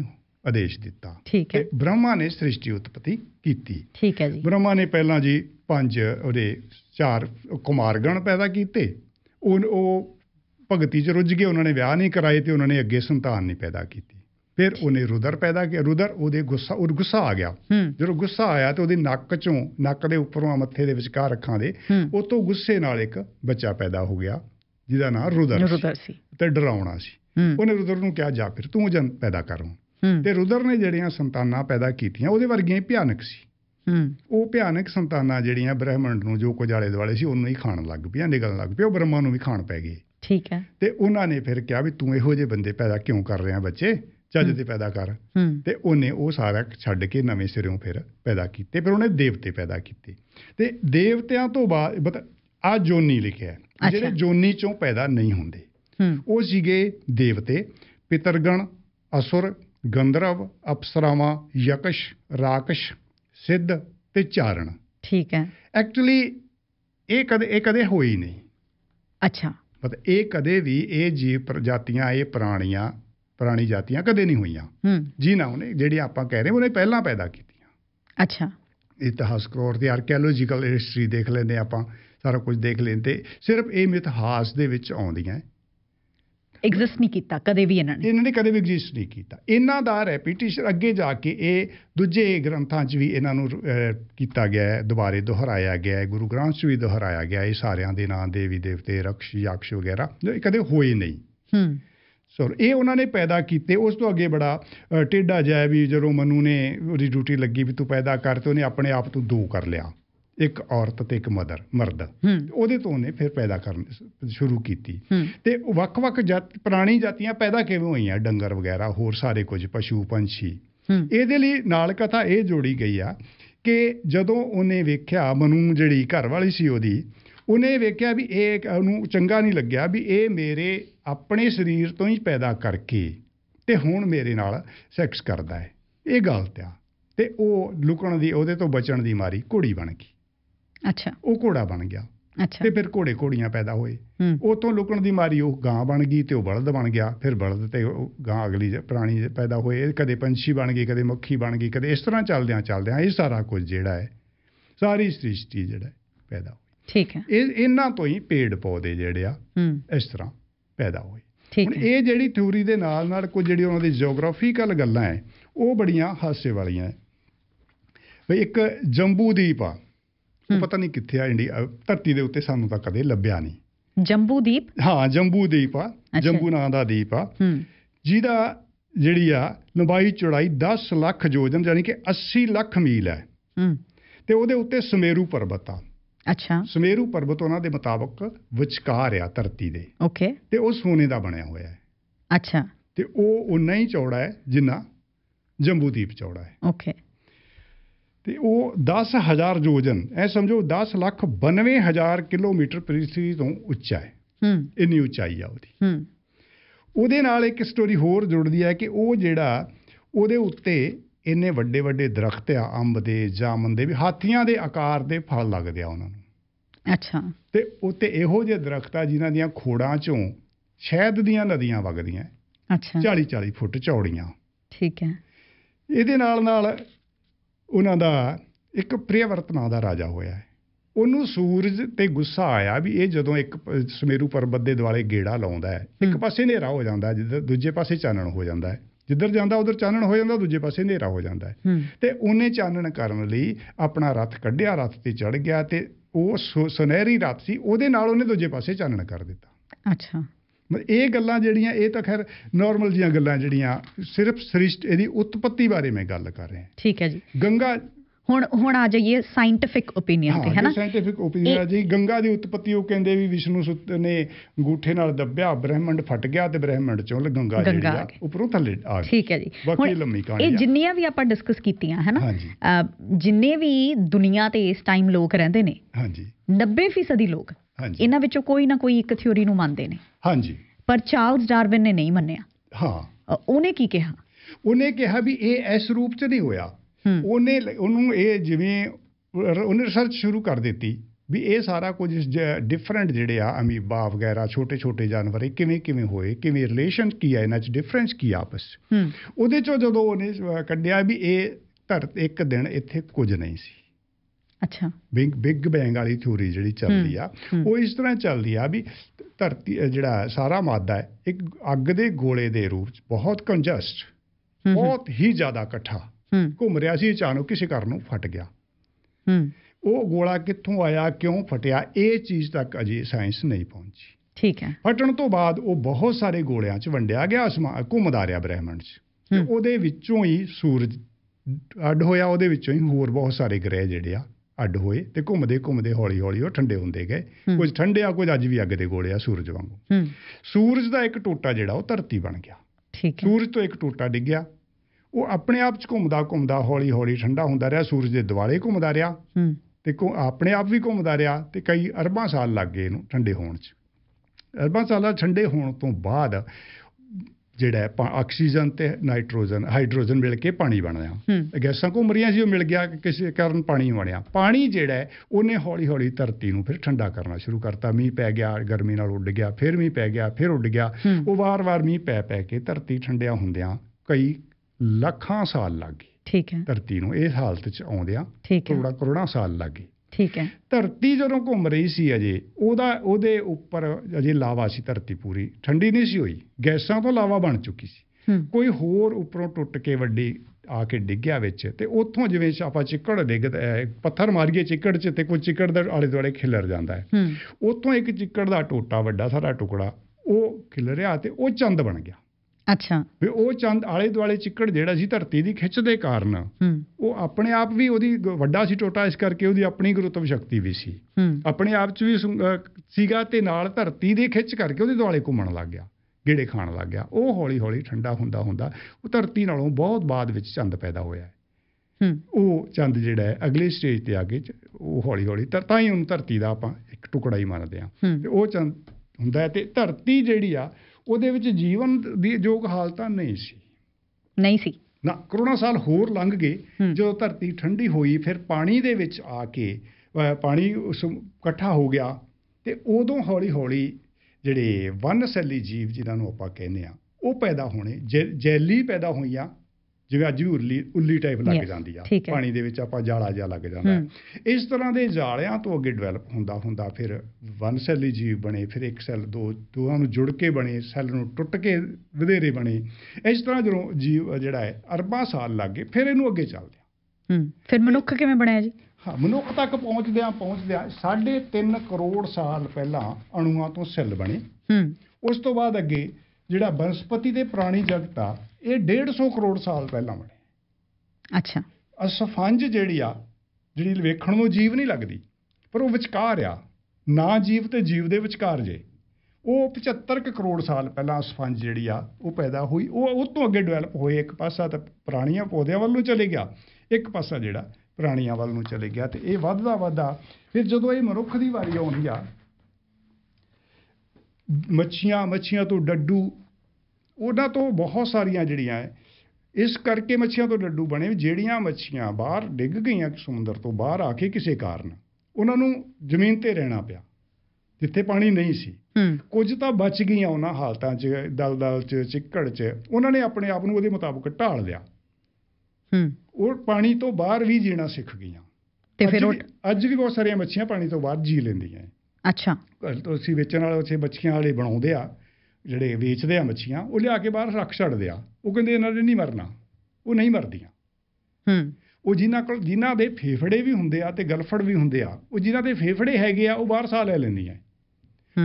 ਆਦੇਸ਼ ਦਿੱਤਾ ਠੀਕ ਹੈ ਬ੍ਰਹਮਾ ਨੇ ਸ੍ਰਿਸ਼ਟੀ ਉਤਪਤੀ ਕੀਤੀ ਠੀਕ ਹੈ ਜੀ ਬ੍ਰਹਮਾ ਨੇ ਪਹਿਲਾਂ ਜੀ ਪੰਜ ਉਹਦੇ ਚਾਰ ਕੁਮਾਰਗਣ ਪੈਦਾ ਕੀਤੇ ਉਹ ਉਹ ਭਗਤੀ 'ਚ ਰੁੱਝ ਗਏ ਉਹਨਾਂ ਨੇ ਵਿਆਹ ਨਹੀਂ ਕਰਾਏ ਤੇ ਉਹਨਾਂ ਨੇ ਅੱਗੇ ਸੰਤਾਨ ਨਹੀਂ ਪੈਦਾ ਕੀਤੀ ਫਿਰ ਉਹਨੇ ਰੁਦਰ ਪੈਦਾ ਕੀਤਾ ਰੁਦਰ ਉਹਦੇ ਗੁੱਸਾ ਉਹ ਗੁੱਸਾ ਆ ਗਿਆ ਜਦੋਂ ਗੁੱਸਾ ਆਇਆ ਤੇ ਉਹਦੀ ਨੱਕ ਚੋਂ ਨੱਕ ਦੇ ਉੱਪਰੋਂ ਮੱਥੇ ਦੇ ਵਿਚਕਾਰ ਰੱਖਾਂ ਦੇ ਉਹ ਤੋਂ ਗੁੱਸੇ ਨਾਲ ਇੱਕ ਬੱਚਾ ਪੈਦਾ ਹੋ ਗਿਆ ਜਿਹਦਾ ਨਾਮ ਰੁਦਰ ਸੀ ਤੇ ਡਰਾਉਣਾ ਸੀ ਉਹਨੇ ਰੁਦਰ ਨੂੰ ਕਿਹਾ ਜਾ ਫਿਰ ਤੂੰ ਜਨ ਪੈਦਾ ਕਰ ਤੇ ਰੁਦਰ ਨੇ ਜਿਹੜੀਆਂ ਸੰਤਾਨਾਂ ਪੈਦਾ ਕੀਤੀਆਂ ਉਹਦੇ ਵਰਗੀਆਂ ਭਿਆਨਕ ਸੀ ਉਹ ਭਿਆਨਕ ਸੰਤਾਨਾਂ ਜਿਹੜੀਆਂ ਬ੍ਰਹਿਮੰਡ ਨੂੰ ਜੋ ਕੁਝ ਆਲੇ ਦੁਆਲੇ ਸੀ ਉਹਨੂੰ ਹੀ ਖਾਣ ਲੱਗ ਪਿਆ ਨਿਗਲਣ ਲੱਗ ਪਿਆ ਉਹ ਬ੍ਰਹਮਾ ਨੂੰ ਵੀ ਖਾਣ ਪੈ ਗਏ ਠੀਕ ਹੈ ਤੇ ਉਹਨਾਂ ਨੇ ਫਿਰ ਕਿਹਾ ਵੀ ਤੂੰ ਇਹੋ ਜਿਹੇ ਬੰਦੇ ਪੈਦਾ ਕਿਉਂ ਕਰ ਰਿਹਾ ਬੱਚੇ ਚੱਜ ਦੇ ਪੈਦਾ ਕਰ ਤੇ ਉਹਨੇ ਉਹ ਸਾਰਾ ਛੱਡ ਕੇ ਨਵੇਂ ਸਿਰਿਓਂ ਫਿਰ ਪੈਦਾ ਕੀਤੇ ਫਿਰ ਉਹਨੇ ਦੇਵਤੇ ਪੈਦਾ ਕੀਤੇ ਤੇ ਦੇਵਤਿਆਂ ਤੋਂ ਬਾਅਦ ਆ ਜੋਨੀ ਲਿਖਿਆ ਜਿਹੜੇ ਜੋਨੀ ਚੋਂ ਪੈਦਾ ਨਹੀਂ ਹੁੰਦੇ ਉਹ ਸੀਗੇ ਦੇਵਤੇ ਪਿਤਰਗਣ ਅਸੁਰ ਗੰਧਰਵ ਅਪਸਰਾਵਾਂ ਯਕਸ਼ ਰਾਕਸ਼ ਸਿੱਧ ਤੇ ਚਾਰਣ ਠੀਕ ਹੈ ਐਕਚੁਅਲੀ ਇਹ ਕਦੇ ਇਹ ਕਦੇ ਹੋਈ ਨਹੀਂ ਅੱਛਾ ਪਰ ਇਹ ਕਦੇ ਵੀ ਇਹ ਜੀਵ ਪ੍ਰਜਾਤੀਆਂ ਇਹ ਪ੍ਰਾਣੀਆਂ ਪ੍ਰਾਣੀ ਜਾਤੀਆਂ ਕਦੇ ਨਹੀਂ ਹੋਈਆਂ ਜੀ ਨਾ ਉਹਨੇ ਜਿਹੜੀ ਆਪਾਂ ਕਹਿ ਰਹੇ ਉਹਨੇ ਪਹਿਲਾਂ ਪੈਦਾ ਕੀਤੀਆਂ ਅੱਛਾ ਇਤਿਹਾਸ ਕਰੋੜ ਦੀ ਆਰਕੀਓਲੋਜੀਕਲ ਹਿਸਟਰੀ ਦੇਖ ਲੈਂਦੇ ਆਪਾਂ ਸਾਰਾ ਕੁਝ ਦੇਖ ਲੈਂਦੇ ਸਿਰਫ ਇਹ ਮਿਥਹਾਸ ਦੇ ਵਿੱਚ ਆਉਂਦੀਆਂ ਐਗਜ਼ਿਸਟ ਨਹੀਂ ਕੀਤਾ ਕਦੇ ਵੀ ਇਹਨਾਂ ਨੇ ਇਹਨਾਂ ਨੇ ਕਦੇ ਵੀ ਐਗਜ਼ਿਸਟ ਨਹੀਂ ਕੀਤਾ ਇਹਨਾਂ ਦਾ ਰੈਪੀਟੀਸ਼ਨ ਅੱਗੇ ਜਾ ਕੇ ਇਹ ਦੂਜੇ ਗ੍ਰੰਥਾਂ 'ਚ ਵੀ ਇਹਨਾਂ ਨੂੰ ਕੀਤਾ ਗਿਆ ਹੈ ਦੁਬਾਰੇ ਦੁਹਰਾਇਆ ਗਿਆ ਹੈ ਗੁਰੂ ਗ੍ਰੰਥ 'ਚ ਵੀ ਦੁਹਰਾਇਆ ਗਿਆ ਇਹ ਸਾਰਿਆਂ ਦੇ ਨਾਂ ਦੇਵੀ ਦੇਵਤੇ ਰਕਸ਼ ਯਾਕਸ਼ ਵਗੈਰਾ ਜੋ ਕਦੇ ਹੋਏ ਨਹੀਂ ਹੂੰ ਸੋ ਇਹ ਉਹਨਾਂ ਨੇ ਪੈਦਾ ਕੀਤੇ ਉਸ ਤੋਂ ਅੱਗੇ ਬੜਾ ਟੇਡਾ ਜਾਇ ਵੀ ਜਦੋਂ ਮਨੂ ਨੇ ਉਹਦੀ ਡਿਊਟੀ ਲੱਗੀ ਵੀ ਤੂੰ ਪੈਦਾ ਕਰ ਤੇ ਉਹਨੇ ਆਪਣੇ ਆਪ ਤੋਂ ਦੋ ਕਰ ਲਿਆ ਇੱਕ ਔਰਤ ਤੇ ਇੱਕ ਮਦਰ ਮਰਦ ਉਹਦੇ ਤੋਂ ਨੇ ਫਿਰ ਪੈਦਾ ਕਰਨ ਸ਼ੁਰੂ ਕੀਤੀ ਤੇ ਵੱਖ-ਵੱਖ ਜਾਤ ਪੁਰਾਣੀ ਜਾਤੀਆਂ ਪੈਦਾ ਕਿਵੇਂ ਹੋਈਆਂ ਡੰਗਰ ਵਗੈਰਾ ਹੋਰ ਸਾਰੇ ਕੁਝ ਪਸ਼ੂ ਪੰਛੀ ਇਹਦੇ ਲਈ ਨਾਲ ਕਥਾ ਇਹ ਜੋੜੀ ਗਈ ਆ ਕਿ ਜਦੋਂ ਉਹਨੇ ਵੇਖਿਆ ਮਨੂ ਜਿਹੜੀ ਘਰ ਵਾਲੀ ਸੀ ਉਹਦੀ ਉਹਨੇ ਵੇਖਿਆ ਵੀ ਇਹ ਉਹਨੂੰ ਚੰਗਾ ਨਹੀਂ ਲੱਗਿਆ ਵੀ ਇਹ ਮੇਰੇ ਆਪਣੇ ਸਰੀਰ ਤੋਂ ਹੀ ਪੈਦਾ ਕਰਕੇ ਤੇ ਹੁਣ ਮੇਰੇ ਨਾਲ ਸੈਕਸ ਕਰਦਾ ਹੈ ਇਹ ਗਲਤ ਆ ਤੇ ਉਹ ਲੁਕਣ ਦੀ ਉਹਦੇ ਤੋਂ ਬਚਣ ਦੀ ਮਾਰੀ ਕੁੜੀ ਬਣ ਗਈ ਅੱਛਾ ਉਹ ਘੋੜਾ ਬਣ ਗਿਆ ਅੱਛਾ ਤੇ ਫਿਰ ਘੋੜੇ ਘੋੜੀਆਂ ਪੈਦਾ ਹੋਏ ਉਹ ਤੋਂ ਲੁਕਣ ਦੀ ਮਾਰੀ ਉਹ ਗਾਂ ਬਣ ਗਈ ਤੇ ਉਹ ਬਲਦ ਬਣ ਗਿਆ ਫਿਰ ਬਲਦ ਤੇ ਉਹ ਗਾਂ ਅਗਲੀ ਪ੍ਰਾਣੀ ਪੈਦਾ ਹੋਏ ਕਦੇ ਪੰਛੀ ਬਣ ਗਈ ਕਦੇ ਮੱਖੀ ਬਣ ਗਈ ਕਦੇ ਇਸ ਤਰ੍ਹਾਂ ਚੱਲਦਿਆਂ ਚੱਲਦਿਆਂ ਇਹ ਸਾਰਾ ਕੁਝ ਜਿਹੜਾ ਹੈ ਸਾਰੀ ਸ੍ਰਿਸ਼ਟੀ ਜਿਹੜਾ ਪੈਦਾ ਹੋਈ ਠੀਕ ਹੈ ਇਹ ਇਹਨਾਂ ਤੋਂ ਹੀ ਪੇੜ ਪੌਦੇ ਜਿਹੜੇ ਆ ਇਸ ਤਰ੍ਹਾਂ ਪੈਦਾ ਹੋਏ ਹੁਣ ਇਹ ਜਿਹੜੀ ਥਿਊਰੀ ਦੇ ਨਾਲ ਨਾਲ ਕੁਝ ਜਿਹੜੀ ਉਹਨਾਂ ਦੀ ਜੀਓਗ੍ਰਾਫੀਕਲ ਗੱਲਾਂ ਹੈ ਉਹ ਬੜੀਆਂ ਹਾਸੇ ਵਾਲੀਆਂ ਹੈ ਵੀ ਇੱਕ ਜੰਬੂਦੀਪ ਆ ਉਹ ਪਤਾ ਨਹੀਂ ਕਿੱਥੇ ਆ ਇੰਡੀਆ ਧਰਤੀ ਦੇ ਉੱਤੇ ਸਾਨੂੰ ਤਾਂ ਕਦੇ ਲੱਭਿਆ ਨਹੀਂ ਜੰਬੂ ਦੀਪ ਹਾਂ ਜੰਬੂ ਦੀਪ ਆ ਜੰਬੂ ਨਾਂ ਦਾ ਦੀਪ ਆ ਜਿਹਦਾ ਜਿਹੜੀ ਆ ਲੰਬਾਈ ਚੌੜਾਈ 10 ਲੱਖ ਯੋਜਨ ਯਾਨੀ ਕਿ 80 ਲੱਖ ਮੀਲ ਹੈ ਤੇ ਉਹਦੇ ਉੱਤੇ ਸਮੇਰੂ ਪਰਬਤ ਆ ਅੱਛਾ ਸਮੇਰੂ ਪਰਬਤ ਉਹਨਾਂ ਦੇ ਮੁਤਾਬਕ ਵਿਚਕਾਰ ਆ ਧਰਤੀ ਦੇ ਓਕੇ ਤੇ ਉਹ ਸੋਨੇ ਦਾ ਬਣਿਆ ਹੋਇਆ ਹੈ ਅੱਛਾ ਤੇ ਉਹ ਉਨਾ ਹੀ ਚੌੜਾ ਹੈ ਜਿੰਨਾ ਜੰਬੂਦੀਪ ਚੌੜਾ ਹੈ ਓਕੇ ਤੇ ਉਹ 10000 ਜੋਜਨ ਐ ਸਮਝੋ 10 ਲੱਖ 92000 ਕਿਲੋਮੀਟਰ ਪ੍ਰਤੀ ਤੋਂ ਉੱਚਾ ਹੈ ਹੂੰ ਇੰਨੀ ਉਚਾਈ ਆ ਉਹਦੀ ਹੂੰ ਉਹਦੇ ਨਾਲ ਇੱਕ ਸਟੋਰੀ ਹੋਰ ਜੁੜਦੀ ਹੈ ਕਿ ਉਹ ਜਿਹੜਾ ਉਹਦੇ ਉੱਤੇ ਇੰਨੇ ਵੱਡੇ ਵੱਡੇ ਦਰਖਤ ਆ ਅੰਬ ਦੇ ਜਾਮਨ ਦੇ ਵੀ ਹਾਥੀਆਂ ਦੇ ਆਕਾਰ ਦੇ ਫਲ ਲੱਗਦੇ ਆ ਉਹਨਾਂ ਨੂੰ ਅੱਛਾ ਤੇ ਉੱਤੇ ਇਹੋ ਜਿਹੇ ਦਰਖਤ ਆ ਜਿਨ੍ਹਾਂ ਦੀਆਂ ਖੋੜਾਂ ਚੋਂ ਸ਼ਹਿਦ ਦੀਆਂ ਨਦੀਆਂ ਵਗਦੀਆਂ ਅੱਛਾ 40 40 ਫੁੱਟ ਚੌੜੀਆਂ ਠੀਕ ਹੈ ਇਹਦੇ ਨਾਲ ਨਾਲ ਉਹਨਾਂ ਦਾ ਇੱਕ ਪ੍ਰੇਵਰਤਨਾ ਦਾ ਰਾਜਾ ਹੋਇਆ ਹੈ ਉਹਨੂੰ ਸੂਰਜ ਤੇ ਗੁੱਸਾ ਆਇਆ ਵੀ ਇਹ ਜਦੋਂ ਇੱਕ ਸਮੇਰੂ ਪਰਬਤ ਦੇ ਦੁਆਲੇ ਢੇੜਾ ਲਾਉਂਦਾ ਹੈ ਇੱਕ ਪਾਸੇ ਹਨੇਰਾ ਹੋ ਜਾਂਦਾ ਜਿੱਦ ਦੂਜੇ ਪਾਸੇ ਚਾਨਣ ਹੋ ਜਾਂਦਾ ਹੈ ਜਿੱਧਰ ਜਾਂਦਾ ਉਧਰ ਚਾਨਣ ਹੋ ਜਾਂਦਾ ਦੂਜੇ ਪਾਸੇ ਹਨੇਰਾ ਹੋ ਜਾਂਦਾ ਹੈ ਤੇ ਉਹਨੇ ਚਾਨਣ ਕਰਨ ਲਈ ਆਪਣਾ ਰਥ ਕੱਢਿਆ ਰਥ ਤੇ ਚੜ ਗਿਆ ਤੇ ਉਹ ਸੁਨਹਿਰੀ ਰਾਤ ਸੀ ਉਹਦੇ ਨਾਲ ਉਹਨੇ ਦੂਜੇ ਪਾਸੇ ਚਾਨਣ ਕਰ ਦਿੱਤਾ ਅੱਛਾ ਇਹ ਗੱਲਾਂ ਜਿਹੜੀਆਂ ਇਹ ਤਾਂ ਖੈਰ ਨਾਰਮਲ ਜੀਆਂ ਗੱਲਾਂ ਜਿਹੜੀਆਂ ਸਿਰਫ ਸ੍ਰਿਸ਼ਟ ਇਹਦੀ ਉਤਪਤੀ ਬਾਰੇ ਮੈਂ ਗੱਲ ਕਰ ਰਿਹਾ ਠੀਕ ਹੈ ਜੀ ਗੰਗਾ ਹੁਣ ਹੁਣ ਆ ਜਾਈਏ ਸਾਇੰਟਿਫਿਕ ਓਪੀਨੀਅਨ ਤੇ ਹੈ ਨਾ ਸਾਇੰਟਿਫਿਕ ਓਪੀਨੀਅਨ ਆ ਜੀ ਗੰਗਾ ਦੀ ਉਤਪਤੀ ਉਹ ਕਹਿੰਦੇ ਵੀ ਵਿਸ਼ਨੂੰ ਸੁੱਤ ਨੇ ਗੂਠੇ ਨਾਲ ਦੱਬਿਆ ਬ੍ਰਹਿਮੰਡ ਫਟ ਗਿਆ ਤੇ ਬ੍ਰਹਿਮੰਡ ਚੋਂ ਗੰਗਾ ਜਿਹੜੀ ਆ ਉਪਰੋਂ ਥੱਲੇ ਆ ਗਈ ਠੀਕ ਹੈ ਜੀ ਬਾਕੀ ਲੰਮੀ ਕਹਾਣੀ ਇਹ ਜਿੰਨੀਆਂ ਵੀ ਆਪਾਂ ਡਿਸਕਸ ਕੀਤੀਆਂ ਹੈ ਨਾ ਜਿੰਨੇ ਵੀ ਦੁਨੀਆ ਤੇ ਇਸ ਟਾਈਮ ਲੋਕ ਰਹਿੰਦੇ ਨੇ ਹਾਂਜੀ 90% ਲੋਕ ਹਾਂਜੀ ਇਹਨਾਂ ਵਿੱਚੋਂ ਕੋਈ ਨਾ ਕੋਈ ਇੱਕ ਥਿਉਰੀ ਨੂੰ ਮੰਨਦੇ ਨੇ ਹਾਂਜੀ ਪਰ ਚਾਰਲਸ ਡਾਰਵਿਨ ਨੇ ਨਹੀਂ ਮੰਨਿਆ ਹਾਂ ਉਹਨੇ ਕੀ ਕਿਹਾ ਉਹਨੇ ਕਿਹਾ ਵੀ ਇਹ ਇਸ ਰੂਪ 'ਚ ਨਹੀਂ ਹੋਇਆ ਉਹਨੇ ਉਹਨੂੰ ਇਹ ਜਿਵੇਂ ਉਹਨੇ ਰਿਸਰਚ ਸ਼ੁਰੂ ਕਰ ਦਿੱਤੀ ਵੀ ਇਹ ਸਾਰਾ ਕੁਝ ਡਿਫਰੈਂਟ ਜਿਹੜੇ ਆ ਅਮੀਬਾ ਵਗੈਰਾ ਛੋਟੇ ਛੋਟੇ ਜਾਨਵਰ ਕਿਵੇਂ ਕਿਵੇਂ ਹੋਏ ਕਿਵੇਂ ਰਿਲੇਸ਼ਨ ਕੀ ਆ ਇਹਨਾਂ 'ਚ ਡਿਫਰੈਂਸ ਕੀ ਆਪਸ ਉਹਦੇ 'ਚੋਂ ਜਦੋਂ ਉਹਨੇ ਕੱਢਿਆ ਵੀ ਇਹ ਧਰਤ ਇੱਕ ਦਿਨ ਇੱਥੇ ਕੁਝ ਨਹੀਂ ਸੀ ਅੱਛਾ ਬਿਗ ਬਿਗ ਬੈਂਗ ਵਾਲੀ ਥਿਊਰੀ ਜਿਹੜੀ ਚੱਲਦੀ ਆ ਉਹ ਇਸ ਤਰ੍ਹਾਂ ਚੱਲਦੀ ਆ ਵੀ ਧਰਤੀ ਜਿਹੜਾ ਸਾਰਾ ਮਾਦਾ ਹੈ ਇੱਕ ਅੱਗ ਦੇ ਗੋਲੇ ਦੇ ਰੂਪ ਚ ਬਹੁਤ ਕੰਜਸਟ ਬਹੁਤ ਹੀ ਜ਼ਿਆਦਾ ਇਕੱਠਾ ਘੁੰਮ ਰਿਹਾ ਸੀ ਅਚਾਨਕ ਕਿਸੇ ਕਾਰਨ ਫਟ ਗਿਆ ਉਹ ਗੋਲਾ ਕਿੱਥੋਂ ਆਇਆ ਕਿਉਂ ਫਟਿਆ ਇਹ ਚੀਜ਼ ਤੱਕ ਅਜੇ ਸਾਇੰਸ ਨਹੀਂ ਪਹੁੰਚੀ ਠੀਕ ਹੈ ਫਟਣ ਤੋਂ ਬਾਅਦ ਉਹ ਬਹੁਤ ਸਾਰੇ ਗੋਲਿਆਂ 'ਚ ਵੰਡਿਆ ਗਿਆ ਅਸਮਾਨ ਘੁੰਮਦਾ ਰਿਹਾ ਬ੍ਰਹਿਮੰਡ 'ਚ ਉਹਦੇ ਵਿੱਚੋਂ ਹੀ ਸੂਰਜ ਅੱਡ ਹੋਇਆ ਉਹਦੇ ਵਿੱਚੋਂ ਹੀ ਹੋਰ ਬਹੁਤ ਸਾਰੇ ਗ੍ਰਹਿ ਜਿਹੜੇ ਆ ਅੱਡ ਹੋਏ ਤੇ ਘੁੰਮਦੇ ਘੁੰਮਦੇ ਹੌਲੀ-ਹੌਲੀ ਉਹ ਠੰਡੇ ਹੁੰਦੇ ਗਏ ਕੁਝ ਠੰਡੇ ਆ ਕੁਝ ਅੱਜ ਵੀ ਅੱਗ ਦੇ ਗੋਲੇ ਆ ਸੂਰਜ ਵਾਂਗੂ ਸੂਰਜ ਦਾ ਇੱਕ ਟੋਟਾ ਜਿਹੜਾ ਉਹ ਧਰਤੀ ਬਣ ਗਿਆ ਠੀਕ ਹੈ ਸੂਰਜ ਤੋਂ ਇੱਕ ਟੋਟਾ ਡਿੱਗਿਆ ਉਹ ਆਪਣੇ ਆਪ ਚ ਘੁੰਮਦਾ ਘੁੰਮਦਾ ਹੌਲੀ-ਹੌਲੀ ਠੰਡਾ ਹੁੰਦਾ ਰਿਹਾ ਸੂਰਜ ਦੇ ਦੁਆਲੇ ਘੁੰਮਦਾ ਰਿਹਾ ਤੇ ਕੋ ਆਪਣੇ ਆਪ ਵੀ ਘੁੰਮਦਾ ਰਿਹਾ ਤੇ ਕਈ ਅਰਬਾਂ ਸਾਲ ਲੱਗ ਗਏ ਇਹਨੂੰ ਠੰਡੇ ਹੋਣ ਚ ਅਰਬਾਂ ਸਾਲਾਂ ਠੰਡੇ ਹੋਣ ਤੋਂ ਬਾਅਦ ਜਿਹੜਾ ਆਕਸੀਜਨ ਤੇ ਨਾਈਟ੍ਰੋਜਨ ਹਾਈਡਰੋਜਨ ਮਿਲ ਕੇ ਪਾਣੀ ਬਣਦਾ ਗੈਸਾਂ ਘੁੰਮ ਰਹੀਆਂ ਸੀ ਉਹ ਮਿਲ ਗਿਆ ਕਿਸੇ ਕਾਰਨ ਪਾਣੀ ਬਣਿਆ ਪਾਣੀ ਜਿਹੜਾ ਉਹਨੇ ਹੌਲੀ-ਹੌਲੀ ਧਰਤੀ ਨੂੰ ਫਿਰ ਠੰਡਾ ਕਰਨਾ ਸ਼ੁਰੂ ਕਰਤਾ ਮੀਂਹ ਪੈ ਗਿਆ ਗਰਮੀ ਨਾਲ ਉੱਡ ਗਿਆ ਫਿਰ ਮੀਂਹ ਪੈ ਗਿਆ ਫਿਰ ਉੱਡ ਗਿਆ ਉਹ ਵਾਰ-ਵਾਰ ਮੀਂਹ ਪੈ ਪੈ ਕੇ ਧਰਤੀ ਠੰਡਿਆ ਹੁੰਦਿਆਂ ਕਈ ਲੱਖਾਂ ਸਾਲ ਲੱਗੇ ਠੀਕ ਹੈ ਧਰਤੀ ਨੂੰ ਇਹ ਹਾਲਤ 'ਚ ਆਉਂਦਿਆਂ ਕਰੋੜਾਂ ਕਰੋੜਾਂ ਸਾਲ ਲੱਗੇ ਠੀਕ ਹੈ ਧਰਤੀ ਜਦੋਂ ਘੁੰਮ ਰਹੀ ਸੀ ਅਜੇ ਉਹਦਾ ਉਹਦੇ ਉੱਪਰ ਅਜੇ ਲਾਵਾ ਸੀ ਧਰਤੀ ਪੂਰੀ ਠੰਡੀ ਨਹੀਂ ਸੀ ਹੋਈ ਗੈਸਾਂ ਤੋਂ ਲਾਵਾ ਬਣ ਚੁੱਕੀ ਸੀ ਕੋਈ ਹੋਰ ਉੱਪਰੋਂ ਟੁੱਟ ਕੇ ਵੱਡੀ ਆ ਕੇ ਡਿੱਗਿਆ ਵਿੱਚ ਤੇ ਉੱਥੋਂ ਜਿਵੇਂ ਆਪਾਂ ਚਿੱਕੜ ਡਿੱਗਦਾ ਪੱਥਰ ਮਾਰੀਏ ਚਿੱਕੜ 'ਚ ਤੇ ਕੋਈ ਚਿੱਕੜ ਦਾ ਆਲੇ ਦੁਆਲੇ ਖਿਲਰ ਜਾਂਦਾ ਹੈ ਉੱਥੋਂ ਇੱਕ ਚਿੱਕੜ ਦਾ ਟੋਟਾ ਵੱਡਾ ਸਾਰਾ ਟੁਕੜਾ ਉਹ ਖਿਲਰਿਆ ਤੇ ਉਹ ਚੰਦ ਬਣ ਗਿਆ ਅੱਛਾ ਵੀ ਉਹ ਚੰਦ ਆਲੇ ਦੁਆਲੇ ਚਿੱਕੜ ਜਿਹੜਾ ਸੀ ਧਰਤੀ ਦੀ ਖਿੱਚ ਦੇ ਕਾਰਨ ਉਹ ਆਪਣੇ ਆਪ ਵੀ ਉਹਦੀ ਵੱਡਾ ਸੀ ਟੋਟਾ ਇਸ ਕਰਕੇ ਉਹਦੀ ਆਪਣੀ ਗੁਰੂਤਵ ਸ਼ਕਤੀ ਵੀ ਸੀ ਆਪਣੇ ਆਪ 'ਚ ਵੀ ਸੀਗਾ ਤੇ ਨਾਲ ਧਰਤੀ ਦੀ ਖਿੱਚ ਕਰਕੇ ਉਹਦੇ ਦੁਆਲੇ ਘੁੰਮਣ ਲੱਗ ਗਿਆ ਗੇੜੇ ਖਾਣ ਲੱਗ ਗਿਆ ਉਹ ਹੌਲੀ ਹੌਲੀ ਠੰਡਾ ਹੁੰਦਾ ਹੁੰਦਾ ਉਹ ਧਰਤੀ ਨਾਲੋਂ ਬਹੁਤ ਬਾਅਦ ਵਿੱਚ ਚੰਦ ਪੈਦਾ ਹੋਇਆ ਉਹ ਚੰਦ ਜਿਹੜਾ ਹੈ ਅਗਲੇ ਸਟੇਜ ਤੇ ਆ ਕੇ ਉਹ ਹੌਲੀ ਹੌਲੀ ਤਾਂ ਹੀ ਉਹਨੂੰ ਧਰਤੀ ਦਾ ਆਪਾਂ ਇੱਕ ਟੁਕੜਾ ਹੀ ਮੰਨਦੇ ਆ ਤੇ ਉਹ ਚੰਦ ਹੁੰਦਾ ਤੇ ਧਰਤੀ ਜਿਹੜੀ ਆ ਉਹਦੇ ਵਿੱਚ ਜੀਵਨ ਦੀ ਯੋਗ ਹਾਲਤਾਂ ਨਹੀਂ ਸੀ ਨਹੀਂ ਸੀ ਨਾ ਕਰੋਨਾ ਸਾਲ ਹੋਰ ਲੰਘ ਗਏ ਜਦੋਂ ਧਰਤੀ ਠੰਡੀ ਹੋਈ ਫਿਰ ਪਾਣੀ ਦੇ ਵਿੱਚ ਆ ਕੇ ਪਾਣੀ ਉਸ ਇਕੱਠਾ ਹੋ ਗਿਆ ਤੇ ਉਦੋਂ ਹੌਲੀ-ਹੌਲੀ ਜਿਹੜੇ ਵਨਸੈਲੀ ਜੀਵ ਜਿਨ੍ਹਾਂ ਨੂੰ ਆਪਾਂ ਕਹਿੰਦੇ ਆ ਉਹ ਪੈਦਾ ਹੋਣੇ ਜੈਲੀ ਪੈਦਾ ਹੋਈਆਂ ਜਿਵੇਂ ਅੱਜ ਵੀ ਉੱਲੀ ਟਾਈਪ ਲੱਗ ਜਾਂਦੀ ਆ ਪਾਣੀ ਦੇ ਵਿੱਚ ਆਪਾਂ ਜਾਲਾ ਜਿਹਾ ਲੱਗ ਜਾਂਦਾ ਇਸ ਤਰ੍ਹਾਂ ਦੇ ਜਾਲਿਆਂ ਤੋਂ ਅੱਗੇ ਡਿਵੈਲਪ ਹੁੰਦਾ ਹੁੰਦਾ ਫਿਰ ਵਨ ਸੈਲੀ ਜੀਵ ਬਣੇ ਫਿਰ ਇੱਕ ਸੈਲ ਦੋ ਦੋਹਾਂ ਨੂੰ ਜੁੜ ਕੇ ਬਣੇ ਸੈਲ ਨੂੰ ਟੁੱਟ ਕੇ ਵਧੇਰੇ ਬਣੇ ਇਸ ਤਰ੍ਹਾਂ ਜਦੋਂ ਜੀਵ ਜਿਹੜਾ ਹੈ ਅਰਬਾਂ ਸਾਲ ਲੱਗ ਗਏ ਫਿਰ ਇਹਨੂੰ ਅੱਗੇ ਚੱਲਦੇ ਆ ਹੂੰ ਫਿਰ ਮਨੁੱਖ ਕਿਵੇਂ ਬਣਿਆ ਜੀ ਹਾਂ ਮਨੁੱਖ ਤੱਕ ਪਹੁੰਚਦੇ ਆ ਪਹੁੰਚਦੇ ਆ 3.5 ਕਰੋੜ ਸਾਲ ਪਹਿਲਾਂ ਅਣੂਆਂ ਤੋਂ ਸੈੱਲ ਬਣੇ ਹੂੰ ਉਸ ਤੋਂ ਬਾਅਦ ਅੱਗੇ ਜਿਹੜਾ ਬਨਸਪਤੀ ਤੇ ਪ੍ਰਾਣੀ ਜਗਤ ਆ ਇਹ 150 ਕਰੋੜ ਸਾਲ ਪਹਿਲਾਂ ਬਣੇ ਅੱਛਾ ਅਸਫੰਜ ਜਿਹੜੀ ਆ ਜਿਹੜੀ ਵੇਖਣ ਨੂੰ ਜੀਵ ਨਹੀਂ ਲੱਗਦੀ ਪਰ ਉਹ ਵਿਚਕਾਰ ਆ ਨਾ ਜੀਵ ਤੇ ਜੀਵ ਦੇ ਵਿਚਕਾਰ ਜੇ ਉਹ 75 ਕਰੋੜ ਸਾਲ ਪਹਿਲਾਂ ਅਸਫੰਜ ਜਿਹੜੀ ਆ ਉਹ ਪੈਦਾ ਹੋਈ ਉਹ ਉਹ ਤੋਂ ਅੱਗੇ ਡਿਵੈਲਪ ਹੋਏ ਇੱਕ ਪਾਸਾ ਤਾਂ ਪੁਰਾਣੀਆਂ ਪੌਦਿਆਂ ਵੱਲ ਨੂੰ ਚਲੇ ਗਿਆ ਇੱਕ ਪਾਸਾ ਜਿਹੜਾ ਪੁਰਾਣੀਆਂ ਵੱਲ ਨੂੰ ਚਲੇ ਗਿਆ ਤੇ ਇਹ ਵੱਧਦਾ ਵੱਧਦਾ ਫਿਰ ਜਦੋਂ ਇਹ ਮਨੁੱਖ ਦੀ ਵਾਰੀ ਆਉਂਦੀ ਆ ਮੱਛੀਆਂ ਮੱਛੀਆਂ ਤੋਂ ਡੱਡੂ ਉਹਨਾਂ ਤੋਂ ਬਹੁਤ ਸਾਰੀਆਂ ਜਿਹੜੀਆਂ ਹੈ ਇਸ ਕਰਕੇ ਮੱਛੀਆਂ ਤੋਂ ਲੱਡੂ ਬਣੇ ਜਿਹੜੀਆਂ ਮੱਛੀਆਂ ਬਾਹਰ ਡਿੱਗ ਗਈਆਂ ਸਮੁੰਦਰ ਤੋਂ ਬਾਹਰ ਆ ਕੇ ਕਿਸੇ ਕਾਰਨ ਉਹਨਾਂ ਨੂੰ ਜ਼ਮੀਨ ਤੇ ਰਹਿਣਾ ਪਿਆ ਜਿੱਥੇ ਪਾਣੀ ਨਹੀਂ ਸੀ ਕੁਝ ਤਾਂ ਬਚ ਗਈਆਂ ਉਹਨਾਂ ਹਾਲਤਾਂ 'ਚ ਦਲਦਲ 'ਚ ਚਿੱਕੜ 'ਚ ਉਹਨਾਂ ਨੇ ਆਪਣੇ ਆਪ ਨੂੰ ਉਹਦੇ ਮੁਤਾਬਕ ਢਾਲ ਲਿਆ ਹੂੰ ਉਹ ਪਾਣੀ ਤੋਂ ਬਾਹਰ ਵੀ ਜੀਣਾ ਸਿੱਖ ਗਈਆਂ ਤੇ ਫਿਰ ਅੱਜ ਵੀ ਬਹੁਤ ਸਾਰੀਆਂ ਮੱਛੀਆਂ ਪਾਣੀ ਤੋਂ ਬਾਹਰ ਜੀ ਲੈਂਦੀਆਂ ਅੱਛਾ ਤੁਸੀਂ ਵੇਚਣ ਵਾਲੇ ਉੱਥੇ ਮੱਛੀਆਂ ਵਾਲੇ ਬਣਾਉਂਦੇ ਆ ਜਿਹੜੇ ਵੇਚਦੇ ਆ ਮੱਛੀਆਂ ਉਹ ਲਿਆ ਕੇ ਬਾਹਰ ਰੱਖ ਛੱਡਦੇ ਆ ਉਹ ਕਹਿੰਦੇ ਇਹਨਾਂ ਨੇ ਨਹੀਂ ਮਰਨਾ ਉਹ ਨਹੀਂ ਮਰਦੀਆਂ ਹੂੰ ਉਹ ਜਿਨ੍ਹਾਂ ਕੋਲ ਜਿਨ੍ਹਾਂ ਦੇ ਫੇਫੜੇ ਵੀ ਹੁੰਦੇ ਆ ਤੇ ਗਲਫੜ ਵੀ ਹੁੰਦੇ ਆ ਉਹ ਜਿਨ੍ਹਾਂ ਦੇ ਫੇਫੜੇ ਹੈਗੇ ਆ ਉਹ ਬਾਹਰ ਸਾਹ ਲੈ ਲੈਂਦੀਆਂ